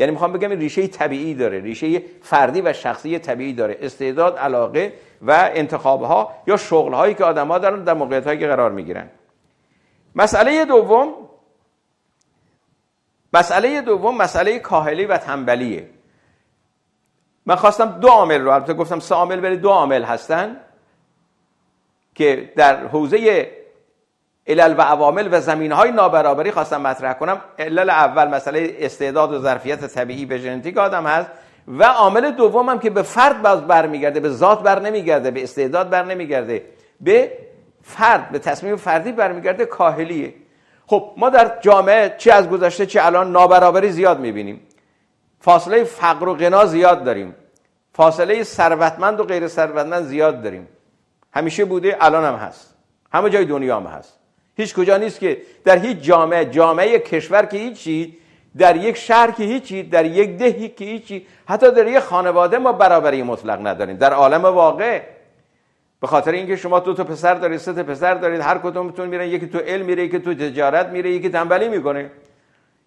یعنی میخوام بگم ریشه طبیعی داره ریشه فردی و شخصی طبیعی داره استعداد علاقه و انتخاب ها یا شغل هایی که آدم ها دارن در موقعیت هایی که قرار میگیرن مسئله دوم مسئله دوم مسئله کاهلی و تنبلیه من خواستم دو عامل رو البته گفتم سه عامل ولی دو عامل هستن که در حوزه علل و عوامل و زمینهای های نابرابری خواستم مطرح کنم علل اول مسئله استعداد و ظرفیت طبیعی به ژنتیک آدم هست و عامل دوم هم که به فرد باز برمیگرده به ذات بر نمیگرده به استعداد بر نمیگرده به فرد به تصمیم فردی برمیگرده کاهلیه خب ما در جامعه چه از گذشته چه الان نابرابری زیاد میبینیم فاصله فقر و غنا زیاد داریم فاصله ثروتمند و غیر ثروتمند زیاد داریم همیشه بوده الان هم هست همه جای دنیا هم هست هیچ کجا نیست که در هیچ جامعه جامعه کشور که هیچی در یک شهر که هیچی در یک دهی که هیچی حتی در یک خانواده ما برابری مطلق نداریم در عالم واقع به خاطر اینکه شما دو تا پسر دارید سه تا پسر دارید هر کدومتون میرن یکی تو علم میره یکی تو تجارت میره یکی تنبلی میکنه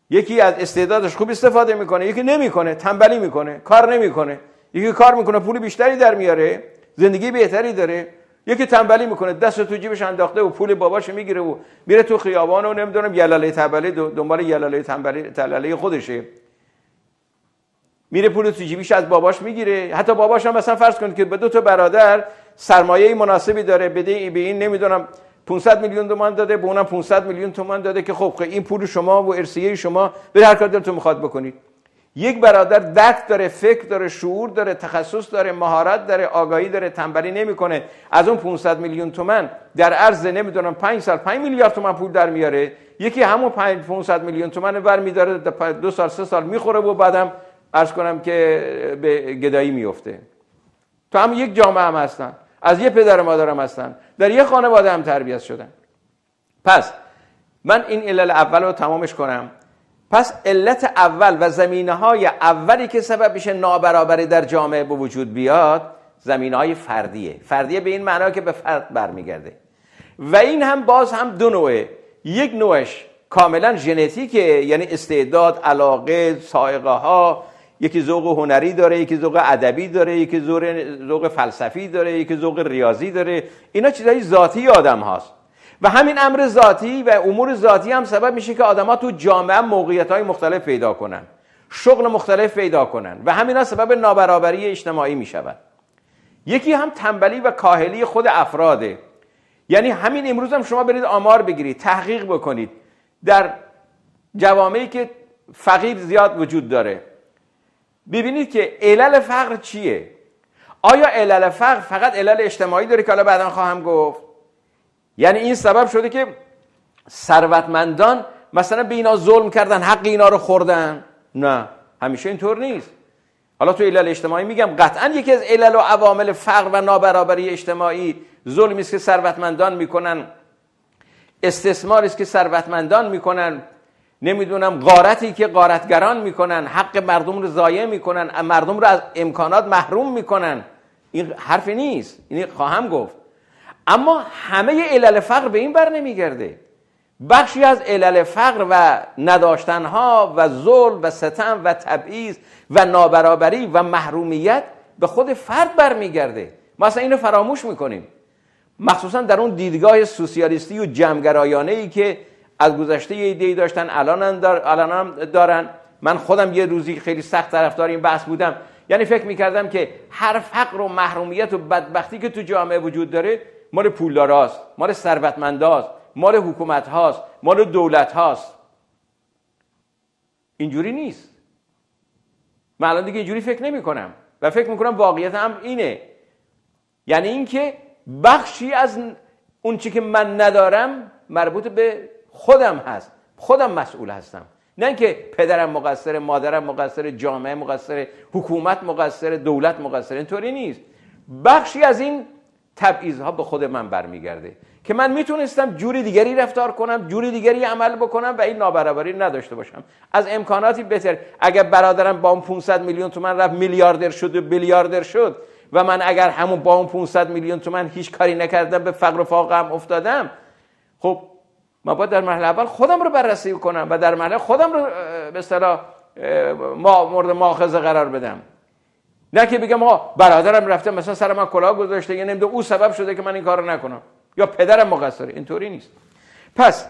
یکی از استعدادش خوب استفاده میکنه یکی نمیکنه تنبلی میکنه کار نمیکنه یکی کار میکنه پول بیشتری در میاره زندگی بهتری داره یکی تنبلی میکنه دست تو جیبش انداخته و پول باباش میگیره و میره تو خیابان و نمیدونم یلاله تنبلی دنبال یلاله تنبلی تلاله خودشه میره پول تو جیبش از باباش میگیره حتی باباش هم مثلا فرض کنید که به دو تا برادر سرمایه مناسبی داره بده به این نمیدونم 500 میلیون تومان داده به اونم 500 میلیون تومان داده که خب این پول شما و ارسیه شما به هر کار دلتون میخواد بکنید یک برادر درک داره فکر داره شعور داره تخصص داره مهارت داره آگاهی داره تنبلی نمیکنه از اون 500 میلیون تومن در عرض نمیدونم 5 سال 5 میلیارد تومن پول در میاره یکی همون 500 میلیون تومن بر میداره دو سال سه سال میخوره و بعدم عرض کنم که به گدایی میفته تو هم یک جامعه هم هستن از یه پدر و مادرم هستن در یه خانواده هم تربیت شدن پس من این علل اول رو تمامش کنم پس علت اول و زمینه های اولی که سبب میشه نابرابری در جامعه به وجود بیاد زمینه های فردیه فردیه به این معنا که به فرد برمیگرده و این هم باز هم دو نوعه یک نوعش کاملا ژنتیکه یعنی استعداد علاقه سائقه ها یکی ذوق هنری داره یکی ذوق ادبی داره یکی ذوق فلسفی داره یکی ذوق ریاضی داره اینا چیزای ذاتی آدم هاست و همین امر ذاتی و امور ذاتی هم سبب میشه که آدما تو جامعه موقعیت های مختلف پیدا کنن شغل مختلف پیدا کنن و همینا سبب نابرابری اجتماعی میشود یکی هم تنبلی و کاهلی خود افراده یعنی همین امروز هم شما برید آمار بگیرید تحقیق بکنید در جوامعی که فقیر زیاد وجود داره ببینید که علل فقر چیه آیا علل فقر فقط علل اجتماعی داره که حالا بعدا خواهم گفت یعنی این سبب شده که ثروتمندان مثلا به اینا ظلم کردن حق اینا رو خوردن نه همیشه اینطور نیست حالا تو علل اجتماعی میگم قطعا یکی از علل و عوامل فقر و نابرابری اجتماعی ظلمی است که ثروتمندان میکنن استثماری است که ثروتمندان میکنن نمیدونم غارتی که غارتگران میکنن حق مردم رو ضایع میکنن مردم رو از امکانات محروم میکنن این حرفی نیست این خواهم گفت اما همه علل فقر به این بر نمیگرده بخشی از علل فقر و نداشتنها و ظلم و ستم و تبعیض و نابرابری و محرومیت به خود فرد برمیگرده ما اصلا اینو فراموش میکنیم مخصوصا در اون دیدگاه سوسیالیستی و جمعگرایانه ای که از گذشته یه ایده داشتن الان دارن من خودم یه روزی خیلی سخت طرفدار این بحث بودم یعنی فکر میکردم که هر فقر و محرومیت و بدبختی که تو جامعه وجود داره مال پولداراست مال ثروتمنداست مال حکومت هاست مال دولت هاست اینجوری نیست من الان دیگه اینجوری فکر نمی کنم و فکر می کنم واقعیت هم اینه یعنی اینکه بخشی از اون چی که من ندارم مربوط به خودم هست خودم مسئول هستم نه اینکه پدرم مقصر مادرم مقصر جامعه مقصر حکومت مقصر دولت مقصر اینطوری نیست بخشی از این ها به خود من برمیگرده که من میتونستم جوری دیگری رفتار کنم جوری دیگری عمل بکنم و این نابرابری نداشته باشم از امکاناتی بهتر اگر برادرم با اون 500 میلیون تومن رفت میلیاردر شد و بیلیاردر شد و من اگر همون با اون 500 میلیون تومن هیچ کاری نکردم به فقر و فاقم افتادم خب من باید در مرحله اول خودم رو بررسی کنم و در مرحله خودم رو به اصطلاح مورد ماخذه قرار بدم نه که بگم آقا برادرم رفته مثلا سر من کلاه گذاشته یا نمیده او سبب شده که من این رو نکنم یا پدرم مقصره اینطوری نیست پس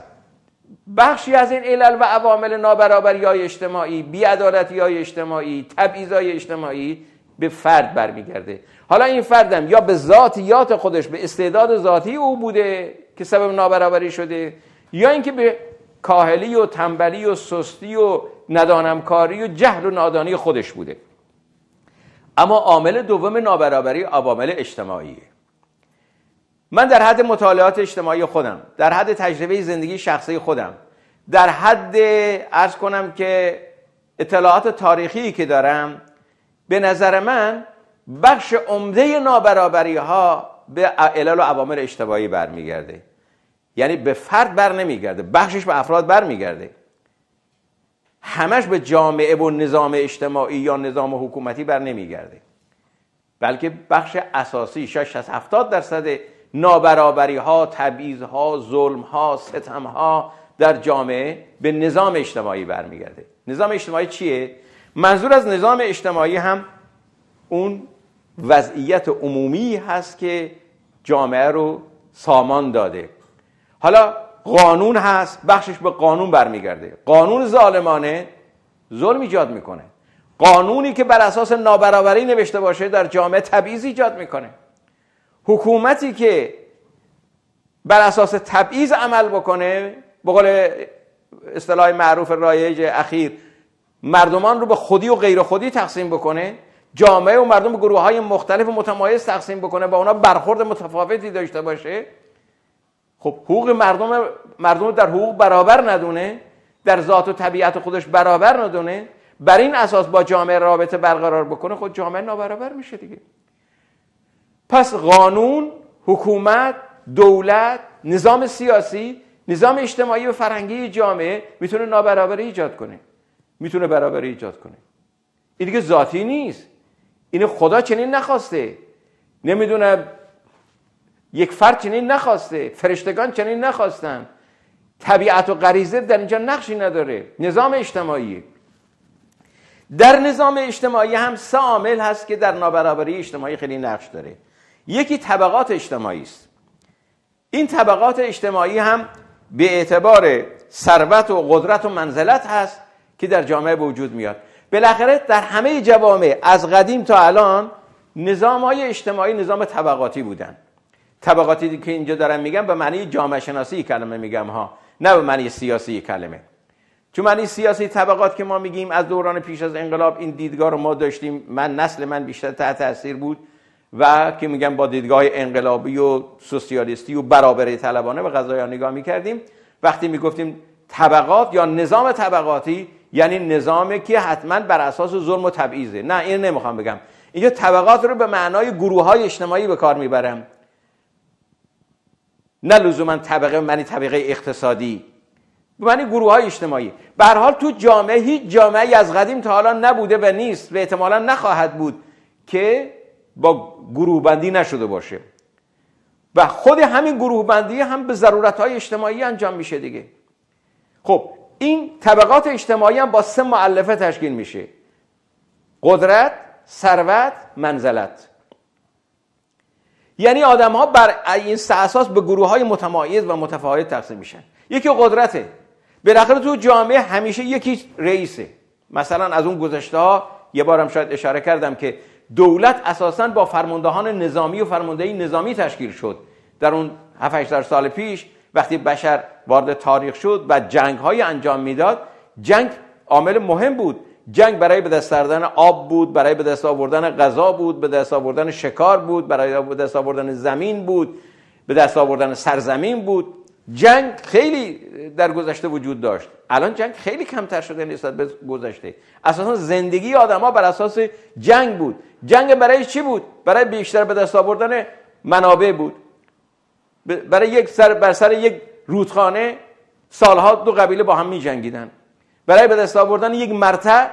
بخشی از این علل و عوامل نابرابری های اجتماعی بیعدالتی های اجتماعی تبعیض های اجتماعی به فرد برمیگرده حالا این فردم یا به ذاتیات خودش به استعداد ذاتی او بوده که سبب نابرابری شده یا اینکه به کاهلی و تنبلی و سستی و ندانمکاری و جهل و نادانی خودش بوده اما عامل دوم نابرابری عوامل اجتماعیه من در حد مطالعات اجتماعی خودم در حد تجربه زندگی شخصی خودم در حد ارز کنم که اطلاعات تاریخی که دارم به نظر من بخش عمده نابرابری ها به علل و عوامل اجتماعی برمیگرده یعنی به فرد بر نمیگرده بخشش به افراد برمیگرده همش به جامعه و نظام اجتماعی یا نظام حکومتی بر نمیگرده بلکه بخش اساسی 60 از 70 درصد نابرابری ها تبعیض ها ظلم ها ستم ها در جامعه به نظام اجتماعی برمیگرده نظام اجتماعی چیه منظور از نظام اجتماعی هم اون وضعیت عمومی هست که جامعه رو سامان داده حالا قانون هست بخشش به قانون برمیگرده قانون ظالمانه ظلم ایجاد میکنه قانونی که بر اساس نابرابری نوشته باشه در جامعه تبعیض ایجاد میکنه حکومتی که بر اساس تبعیض عمل بکنه به قول اصطلاح معروف رایج اخیر مردمان رو به خودی و غیر خودی تقسیم بکنه جامعه و مردم به گروه های مختلف و متمایز تقسیم بکنه با اونا برخورد متفاوتی داشته باشه خب حقوق مردم مردم در حقوق برابر ندونه در ذات و طبیعت خودش برابر ندونه بر این اساس با جامعه رابطه برقرار بکنه خود خب جامعه نابرابر میشه دیگه پس قانون حکومت دولت نظام سیاسی نظام اجتماعی و فرهنگی جامعه میتونه نابرابری ایجاد کنه میتونه برابری ایجاد کنه این دیگه ذاتی نیست این خدا چنین نخواسته نمیدونم یک فرد چنین نخواسته فرشتگان چنین نخواستن طبیعت و غریزه در اینجا نقشی نداره نظام اجتماعی در نظام اجتماعی هم سه عامل هست که در نابرابری اجتماعی خیلی نقش داره یکی طبقات اجتماعی است این طبقات اجتماعی هم به اعتبار ثروت و قدرت و منزلت هست که در جامعه به وجود میاد بالاخره در همه جوامع از قدیم تا الان نظام های اجتماعی نظام طبقاتی بودن طبقاتی که اینجا دارم میگم به معنی جامعه شناسی کلمه میگم ها نه به معنی سیاسی کلمه چون معنی سیاسی طبقات که ما میگیم از دوران پیش از انقلاب این دیدگاه رو ما داشتیم من نسل من بیشتر تحت تاثیر بود و که میگم با دیدگاه انقلابی و سوسیالیستی و برابری طلبانه به قضایا نگاه میکردیم وقتی میگفتیم طبقات یا نظام طبقاتی یعنی نظامی که حتما بر اساس ظلم و تبعیضه نه این نمیخوام بگم اینجا طبقات رو به معنای گروه های اجتماعی به کار میبرم نه لزوما طبقه معنی طبقه اقتصادی به معنی گروه های اجتماعی به هر حال تو جامعه هیچ جامعه از قدیم تا حالا نبوده و نیست و احتمالا نخواهد بود که با گروه بندی نشده باشه و خود همین گروه بندی هم به ضرورت های اجتماعی انجام میشه دیگه خب این طبقات اجتماعی هم با سه معلفه تشکیل میشه قدرت ثروت منزلت یعنی آدم ها بر این سه اساس به گروه های متمایز و متفاوت تقسیم میشن یکی قدرته بالاخره تو جامعه همیشه یکی رئیسه مثلا از اون گذشته ها یه بارم شاید اشاره کردم که دولت اساسا با فرماندهان نظامی و فرماندهی نظامی تشکیل شد در اون 7 8 سال پیش وقتی بشر وارد تاریخ شد و جنگ های انجام میداد جنگ عامل مهم بود جنگ برای به دست آوردن آب بود برای به دست آوردن غذا بود به دست آوردن شکار بود برای به دست آوردن زمین بود به دست آوردن سرزمین بود جنگ خیلی در گذشته وجود داشت الان جنگ خیلی کمتر شده نسبت به گذشته اساسا زندگی آدما بر اساس جنگ بود جنگ برای چی بود برای بیشتر به دست آوردن منابع بود برای یک سر بر سر یک رودخانه سالها دو قبیله با هم می برای به دست آوردن یک مرتع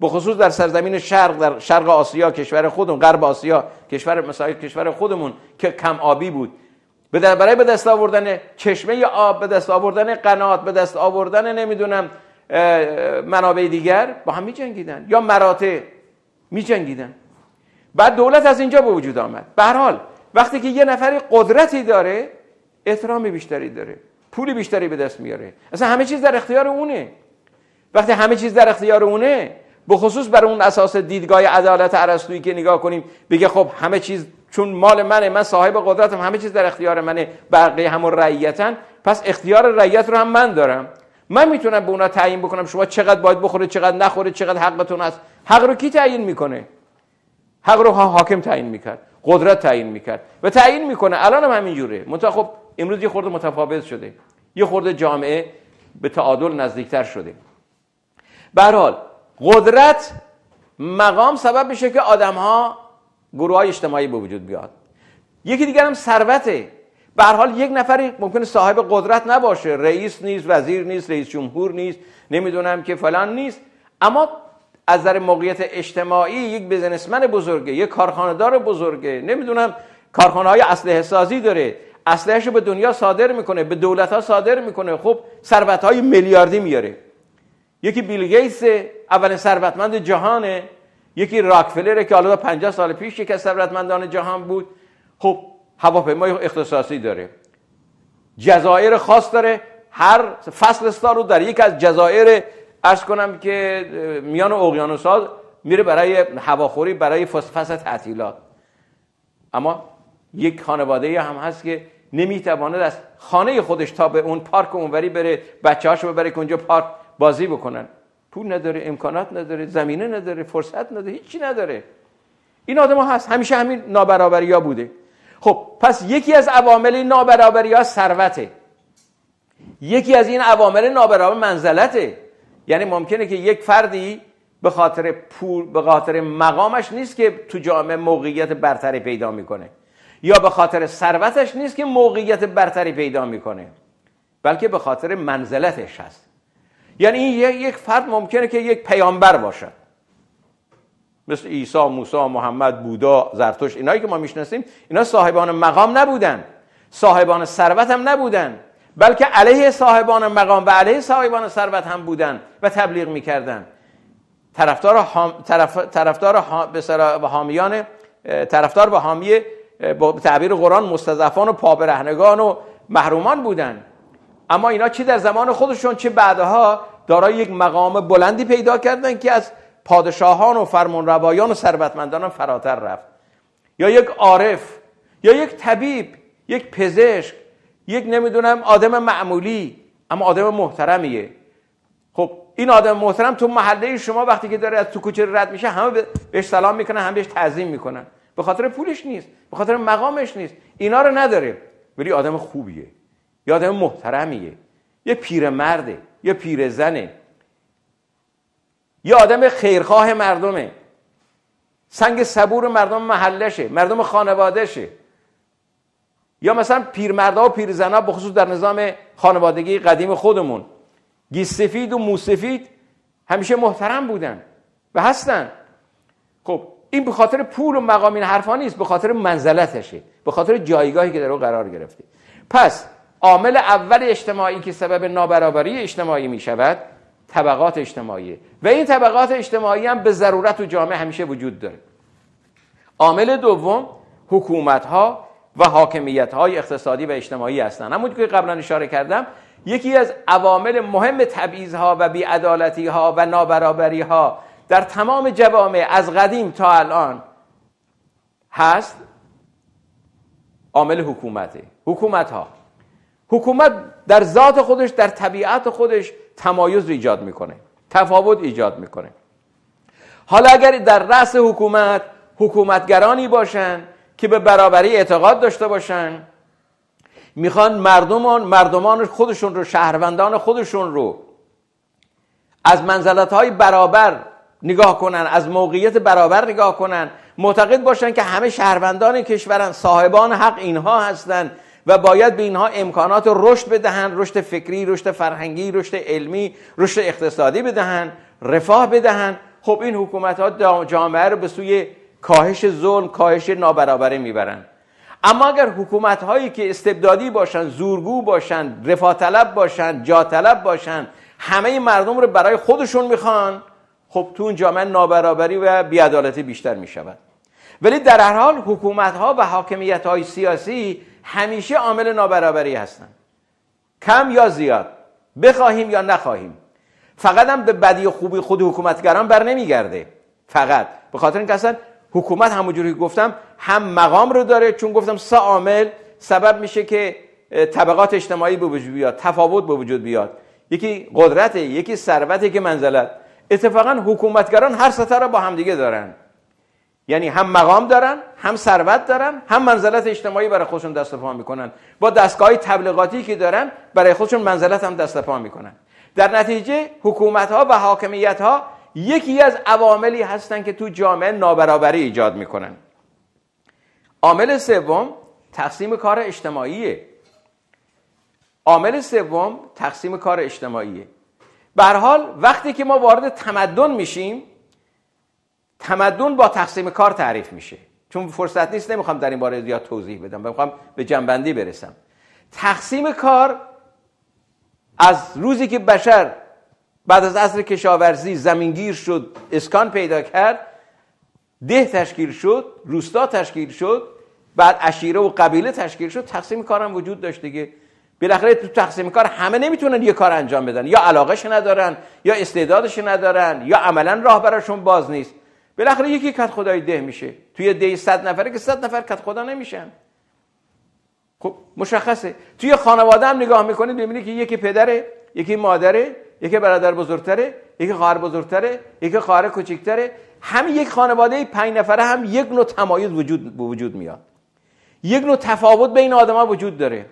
به خصوص در سرزمین شرق در شرق آسیا کشور خودمون غرب آسیا کشور مثلا کشور خودمون که کم آبی بود برای به دست آوردن چشمه آب به دست آوردن قنات به دست آوردن نمیدونم منابع دیگر با هم میجنگیدن یا مراتع میجنگیدن بعد دولت از اینجا به وجود آمد به هر حال وقتی که یه نفری قدرتی داره احترام بیشتری داره پول بیشتری به دست میاره اصلا همه چیز در اختیار اونه وقتی همه چیز در اختیار اونه به خصوص بر اون اساس دیدگاه عدالت ارسطویی که نگاه کنیم بگه خب همه چیز چون مال منه من صاحب قدرتم همه چیز در اختیار منه بقیه همون رعیتن پس اختیار رعیت رو هم من دارم من میتونم به اونا تعیین بکنم شما چقدر باید بخوره چقدر نخوره چقدر حقتون است حق رو کی تعیین میکنه حق رو حاکم تعیین میکرد قدرت تعیین میکرد و تعیین میکنه الان هم همینجوره منتها خب امروز یه خورده متفاوت شده یه خورده جامعه به تعادل نزدیکتر شده حال قدرت مقام سبب میشه که آدم ها گروه های اجتماعی به وجود بیاد یکی دیگر هم ثروته به حال یک نفری ممکنه صاحب قدرت نباشه رئیس نیست وزیر نیست رئیس جمهور نیست نمیدونم که فلان نیست اما از در موقعیت اجتماعی یک بزنسمن بزرگه یک کارخانهدار بزرگه نمیدونم کارخانه های اسلحه سازی داره رو به دنیا صادر میکنه به دولت ها صادر میکنه خب ثروت های میلیاردی میاره یکی بیل گیتس اولین ثروتمند جهانه یکی راکفلره که حالا 50 سال پیش یکی از ثروتمندان جهان بود خب هواپیمای اختصاصی داره جزایر خاص داره هر فصل سال رو در یک از جزایر ارز کنم که میان اقیانوس ها میره برای هواخوری برای فصل تعطیلات اما یک خانواده هم هست که نمیتواند از خانه خودش تا به اون پارک اونوری بره بچه هاشو ببره کنجا پارک بازی بکنن پول نداره امکانات نداره زمینه نداره فرصت نداره هیچی نداره این آدم ها هست همیشه همین نابرابری ها بوده خب پس یکی از عوامل نابرابری ها ثروته یکی از این عوامل نابرابر منزلته یعنی ممکنه که یک فردی به خاطر پول به خاطر مقامش نیست که تو جامعه موقعیت برتری پیدا میکنه یا به خاطر ثروتش نیست که موقعیت برتری پیدا میکنه بلکه به خاطر منزلتش هست یعنی این یک فرد ممکنه که یک پیامبر باشه مثل عیسی، موسی، محمد، بودا، زرتوش اینایی که ما میشناسیم اینا صاحبان مقام نبودن صاحبان ثروت هم نبودن بلکه علیه صاحبان مقام و علیه صاحبان ثروت هم بودن و تبلیغ میکردن طرفدار هام... طرف... طرفدار ها... به و حامیان طرفدار و حامی به تعبیر قرآن مستضعفان و پابرهنگان و محرومان بودند اما اینا چه در زمان خودشون چه بعدها دارای یک مقام بلندی پیدا کردن که از پادشاهان و فرمانروایان و ثروتمندان فراتر رفت یا یک عارف یا یک طبیب یک پزشک یک نمیدونم آدم معمولی اما آدم محترمیه خب این آدم محترم تو محله شما وقتی که داره از تو کوچه رد میشه همه بهش سلام میکنن همه بهش تعظیم میکنن به خاطر پولش نیست به خاطر مقامش نیست اینا رو نداره ولی آدم خوبیه یه آدم محترمیه یه پیرمرده یه پیرزنه یه آدم خیرخواه مردمه سنگ صبور مردم محلشه مردم خانوادهشه یا مثلا پیرمردها و پیرزنها بخصوص در نظام خانوادگی قدیم خودمون گیسفید و موسفید همیشه محترم بودن و هستن خب این به خاطر پول و مقام این حرفا نیست به خاطر منزلتشه به خاطر جایگاهی که در او قرار گرفته پس عامل اول اجتماعی که سبب نابرابری اجتماعی می شود طبقات اجتماعی و این طبقات اجتماعی هم به ضرورت و جامعه همیشه وجود داره عامل دوم حکومت ها و حاکمیت های اقتصادی و اجتماعی هستند همون که قبلا اشاره کردم یکی از عوامل مهم تبعیض ها و بیعدالتی ها و نابرابری ها در تمام جوامع از قدیم تا الان هست عامل حکومته حکومت ها حکومت در ذات خودش در طبیعت خودش تمایز ایجاد میکنه تفاوت ایجاد میکنه حالا اگر در رأس حکومت حکومتگرانی باشن که به برابری اعتقاد داشته باشن میخوان مردمان مردمان خودشون رو شهروندان خودشون رو از منزلت های برابر نگاه کنن از موقعیت برابر نگاه کنن معتقد باشن که همه شهروندان کشورن صاحبان حق اینها هستند و باید به اینها امکانات رشد بدهند رشد فکری رشد فرهنگی رشد علمی رشد اقتصادی بدهند رفاه بدهند خب این حکومت ها جامعه رو به سوی کاهش ظلم کاهش نابرابری میبرند اما اگر حکومت هایی که استبدادی باشند زورگو باشند رفاه طلب باشند جا طلب باشند همه مردم رو برای خودشون میخوان خب تو اون جامعه نابرابری و بیعدالتی بیشتر میشود ولی در هر حال حکومت ها و حاکمیت های سیاسی همیشه عامل نابرابری هستن کم یا زیاد بخواهیم یا نخواهیم فقط هم به بدی خوبی خود حکومتگران بر نمیگرده فقط به خاطر اینکه اصلا حکومت همونجوری که گفتم هم مقام رو داره چون گفتم سه عامل سبب میشه که طبقات اجتماعی به وجود بیاد تفاوت به وجود بیاد یکی قدرت یکی ثروت که منزلت اتفاقا حکومتگران هر سطح رو با همدیگه دارن یعنی هم مقام دارن هم ثروت دارن هم منزلت اجتماعی برای خودشون دست پا میکنن با دستگاه تبلیغاتی که دارن برای خودشون منزلت هم دست پا میکنن در نتیجه حکومت ها و حاکمیت ها یکی از عواملی هستند که تو جامعه نابرابری ایجاد میکنن عامل سوم تقسیم کار اجتماعیه عامل سوم تقسیم کار اجتماعیه به حال وقتی که ما وارد تمدن میشیم تمدن با تقسیم کار تعریف میشه چون فرصت نیست نمیخوام در این باره زیاد توضیح بدم میخوام به جنبندی برسم تقسیم کار از روزی که بشر بعد از عصر کشاورزی زمینگیر شد اسکان پیدا کرد ده تشکیل شد روستا تشکیل شد بعد اشیره و قبیله تشکیل شد تقسیم کارم وجود داشت دیگه بالاخره تو تقسیم کار همه نمیتونن یه کار انجام بدن یا علاقهش ندارن یا استعدادش ندارن یا عملا راه براشون باز نیست بالاخره یکی کت خدای ده میشه توی ده صد نفره که صد نفر کت خدا نمیشن خب مشخصه توی خانواده هم نگاه میکنید میبینید که یکی پدره یکی مادره یکی برادر بزرگتره یکی خواهر بزرگتره یکی خواهر کوچکتره هم یک خانواده پنج نفره هم یک نوع تمایز وجود وجود میاد یک نوع تفاوت بین آدما وجود داره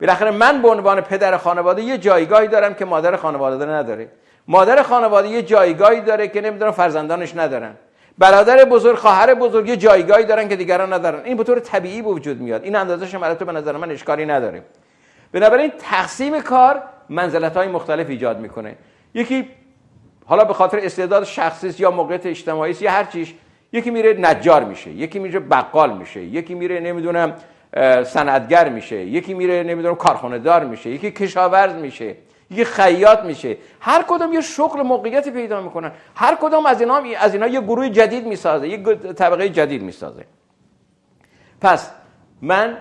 بالاخره من به عنوان پدر خانواده یه جایگاهی دارم که مادر خانواده نداره مادر خانواده یه جایگاهی داره که نمیدونم فرزندانش ندارن برادر بزرگ خواهر بزرگ یه جایگاهی دارن که دیگران ندارن این به طور طبیعی به وجود میاد این اندازه شما تو به نظر من اشکالی نداره بنابراین تقسیم کار منزلت های مختلف ایجاد میکنه یکی حالا به خاطر استعداد شخصی یا موقعیت اجتماعی یا هر چیش یکی میره نجار میشه یکی میره بقال میشه یکی میره نمیدونم صنعتگر میشه یکی میره نمیدونم کارخونه دار میشه یکی کشاورز میشه یه خیاط میشه هر کدوم یه شغل موقعیتی پیدا میکنن هر کدوم از اینا از اینا یه گروه جدید میسازه یه طبقه جدید میسازه پس من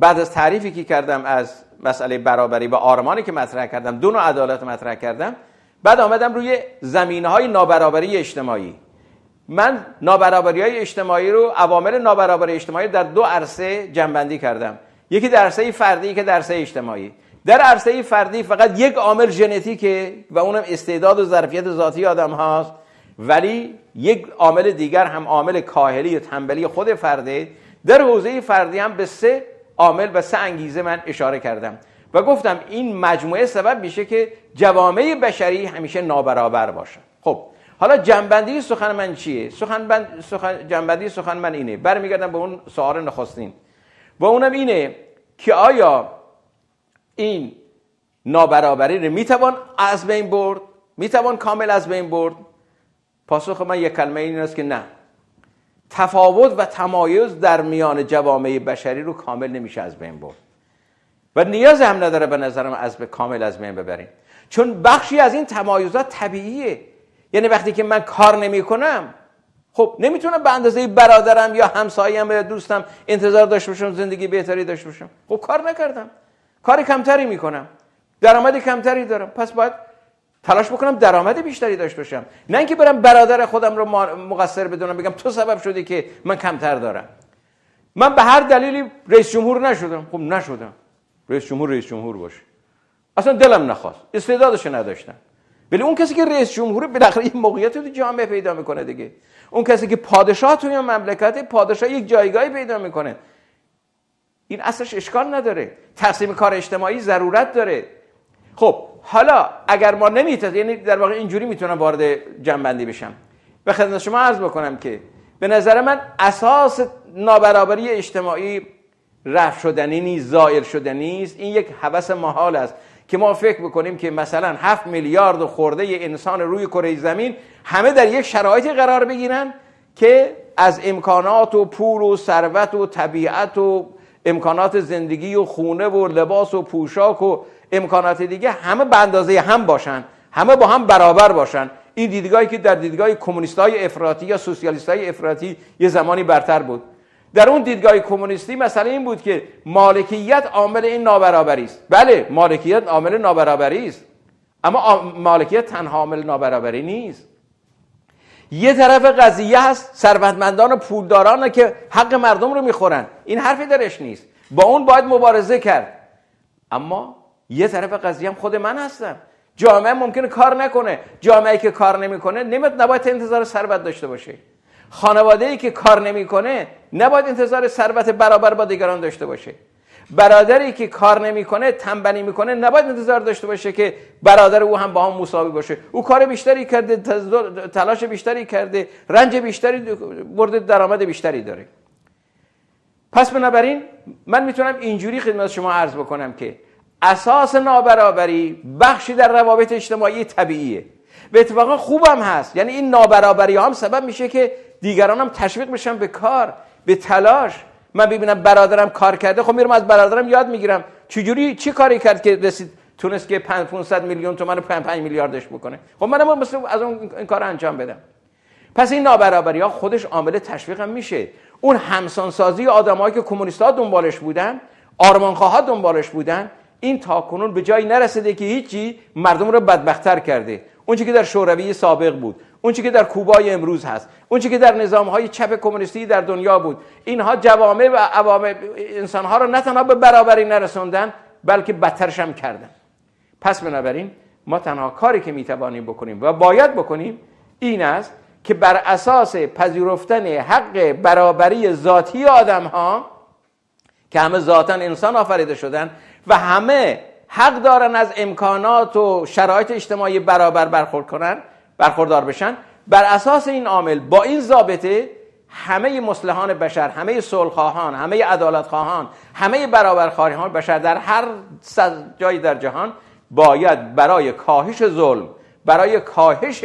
بعد از تعریفی که کردم از مسئله برابری و آرمانی که مطرح کردم دو نوع عدالت مطرح کردم بعد آمدم روی زمینه های نابرابری اجتماعی من نابرابری های اجتماعی رو عوامل نابرابری اجتماعی در دو عرصه جنبندی کردم یکی درسه فردی که درسه اجتماعی در عرصه فردی فقط یک عامل ژنتیکه و اونم استعداد و ظرفیت ذاتی آدم هاست ولی یک عامل دیگر هم عامل کاهلی و تنبلی خود فرده در حوزه فردی هم به سه عامل و سه انگیزه من اشاره کردم و گفتم این مجموعه سبب میشه که جوامع بشری همیشه نابرابر باشه خب حالا جنبندی سخن من چیه سخن, من سخن... جنبندی سخن من اینه برمیگردم به اون سوال نخستین و اونم اینه که آیا این نابرابری رو میتوان از بین برد میتوان کامل از بین برد پاسخ من یک کلمه این است که نه تفاوت و تمایز در میان جوامع بشری رو کامل نمیشه از بین برد و نیاز هم نداره به نظرم از به کامل از بین ببریم چون بخشی از این تمایزات طبیعیه یعنی وقتی که من کار نمی کنم خب نمیتونم به اندازه برادرم یا همسایم یا دوستم انتظار داشته باشم زندگی بهتری داشته باشم خب کار نکردم کار کمتری میکنم درآمد کمتری دارم پس باید تلاش بکنم درآمد بیشتری داشته باشم نه اینکه برم برادر خودم رو مقصر بدونم بگم تو سبب شدی که من کمتر دارم من به هر دلیلی رئیس جمهور نشدم خب نشدم رئیس جمهور رئیس جمهور باشه اصلا دلم نخواست استعدادش نداشتم ولی اون کسی که رئیس جمهور بالاخره این موقعیت تو جامعه پیدا میکنه دیگه اون کسی که پادشاه توی مملکت پادشاه یک جایگاهی پیدا میکنه این اصلش اشکال نداره تقسیم کار اجتماعی ضرورت داره خب حالا اگر ما نمیتونیم یعنی در واقع اینجوری میتونم وارد جنبندی بشم به خدمت شما عرض بکنم که به نظر من اساس نابرابری اجتماعی رفع شدنی نیست زائل شدنی نیست این یک هوس محال است که ما فکر بکنیم که مثلا 7 میلیارد خورده انسان روی کره زمین همه در یک شرایطی قرار بگیرن که از امکانات و پول و ثروت و طبیعت و امکانات زندگی و خونه و لباس و پوشاک و امکانات دیگه همه به اندازه هم باشن همه با هم برابر باشن این دیدگاهی که در دیدگاه کمونیست های افراطی یا سوسیالیست های افراطی یه زمانی برتر بود در اون دیدگاه کمونیستی مسئله این بود که مالکیت عامل این نابرابری است بله مالکیت عامل نابرابری است اما مالکیت تنها عامل نابرابری نیست یه طرف قضیه هست ثروتمندان و پولداران که حق مردم رو میخورن این حرفی درش نیست با اون باید مبارزه کرد اما یه طرف قضیه هم خود من هستم جامعه ممکنه کار نکنه جامعه که کار نمیکنه نمیت نباید انتظار ثروت داشته باشه خانواده ای که کار نمیکنه نباید انتظار ثروت برابر با دیگران داشته باشه برادری که کار نمیکنه تنبلی میکنه نباید انتظار داشته باشه که برادر او هم با هم مساوی باشه او کار بیشتری کرده تلاش بیشتری کرده رنج بیشتری برده درآمد بیشتری داره پس بنابراین من میتونم اینجوری خدمت شما عرض بکنم که اساس نابرابری بخشی در روابط اجتماعی طبیعیه به اتفاقا خوبم هست یعنی این نابرابری هم سبب میشه که دیگران هم تشویق بشن به کار به تلاش من ببینم برادرم کار کرده خب میرم از برادرم یاد میگیرم چجوری چی کاری کرد که رسید تونست که 500 میلیون تومن 5 میلیاردش بکنه خب منم مثل از اون این کار انجام بدم پس این نابرابری ها خودش عامل تشویق هم میشه اون همسانسازی آدمایی که کمونیست ها دنبالش بودن آرمان ها دنبالش بودن این تاکنون به جایی نرسیده که هیچی مردم رو بدبختتر کرده اون که در شوروی سابق بود اونچه که در کوبای امروز هست اونچه که در نظام های چپ کمونیستی در دنیا بود اینها جوامع و عوام انسان ها را نه تنها به برابری نرساندن بلکه بدترش هم کردن پس بنابراین ما تنها کاری که میتوانیم بکنیم و باید بکنیم این است که بر اساس پذیرفتن حق برابری ذاتی آدم ها که همه ذاتا انسان آفریده شدن و همه حق دارن از امکانات و شرایط اجتماعی برابر برخورد کنن برخوردار بشن بر اساس این عامل با این ضابطه همه مسلحان بشر همه صلحخواهان همه عدالتخواهان همه برابرخواهان بشر در هر جایی در جهان باید برای کاهش ظلم برای کاهش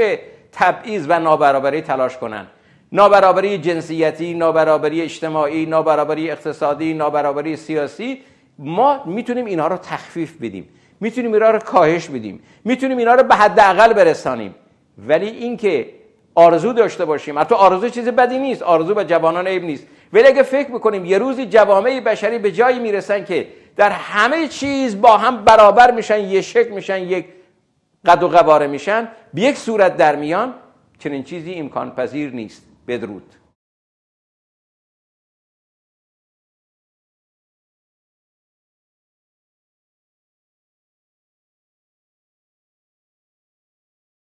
تبعیض و نابرابری تلاش کنند نابرابری جنسیتی، نابرابری اجتماعی، نابرابری اقتصادی، نابرابری سیاسی ما میتونیم اینها رو تخفیف بدیم میتونیم اینها رو کاهش بدیم میتونیم اینها رو به حداقل برسانیم ولی اینکه آرزو داشته باشیم حتی آرزو چیز بدی نیست آرزو به جوانان عیب نیست ولی اگه فکر بکنیم یه روزی جوامع بشری به جایی میرسن که در همه چیز با هم برابر میشن یه شکل میشن یک قد و قواره میشن به یک صورت در میان چنین چیزی امکان پذیر نیست بدرود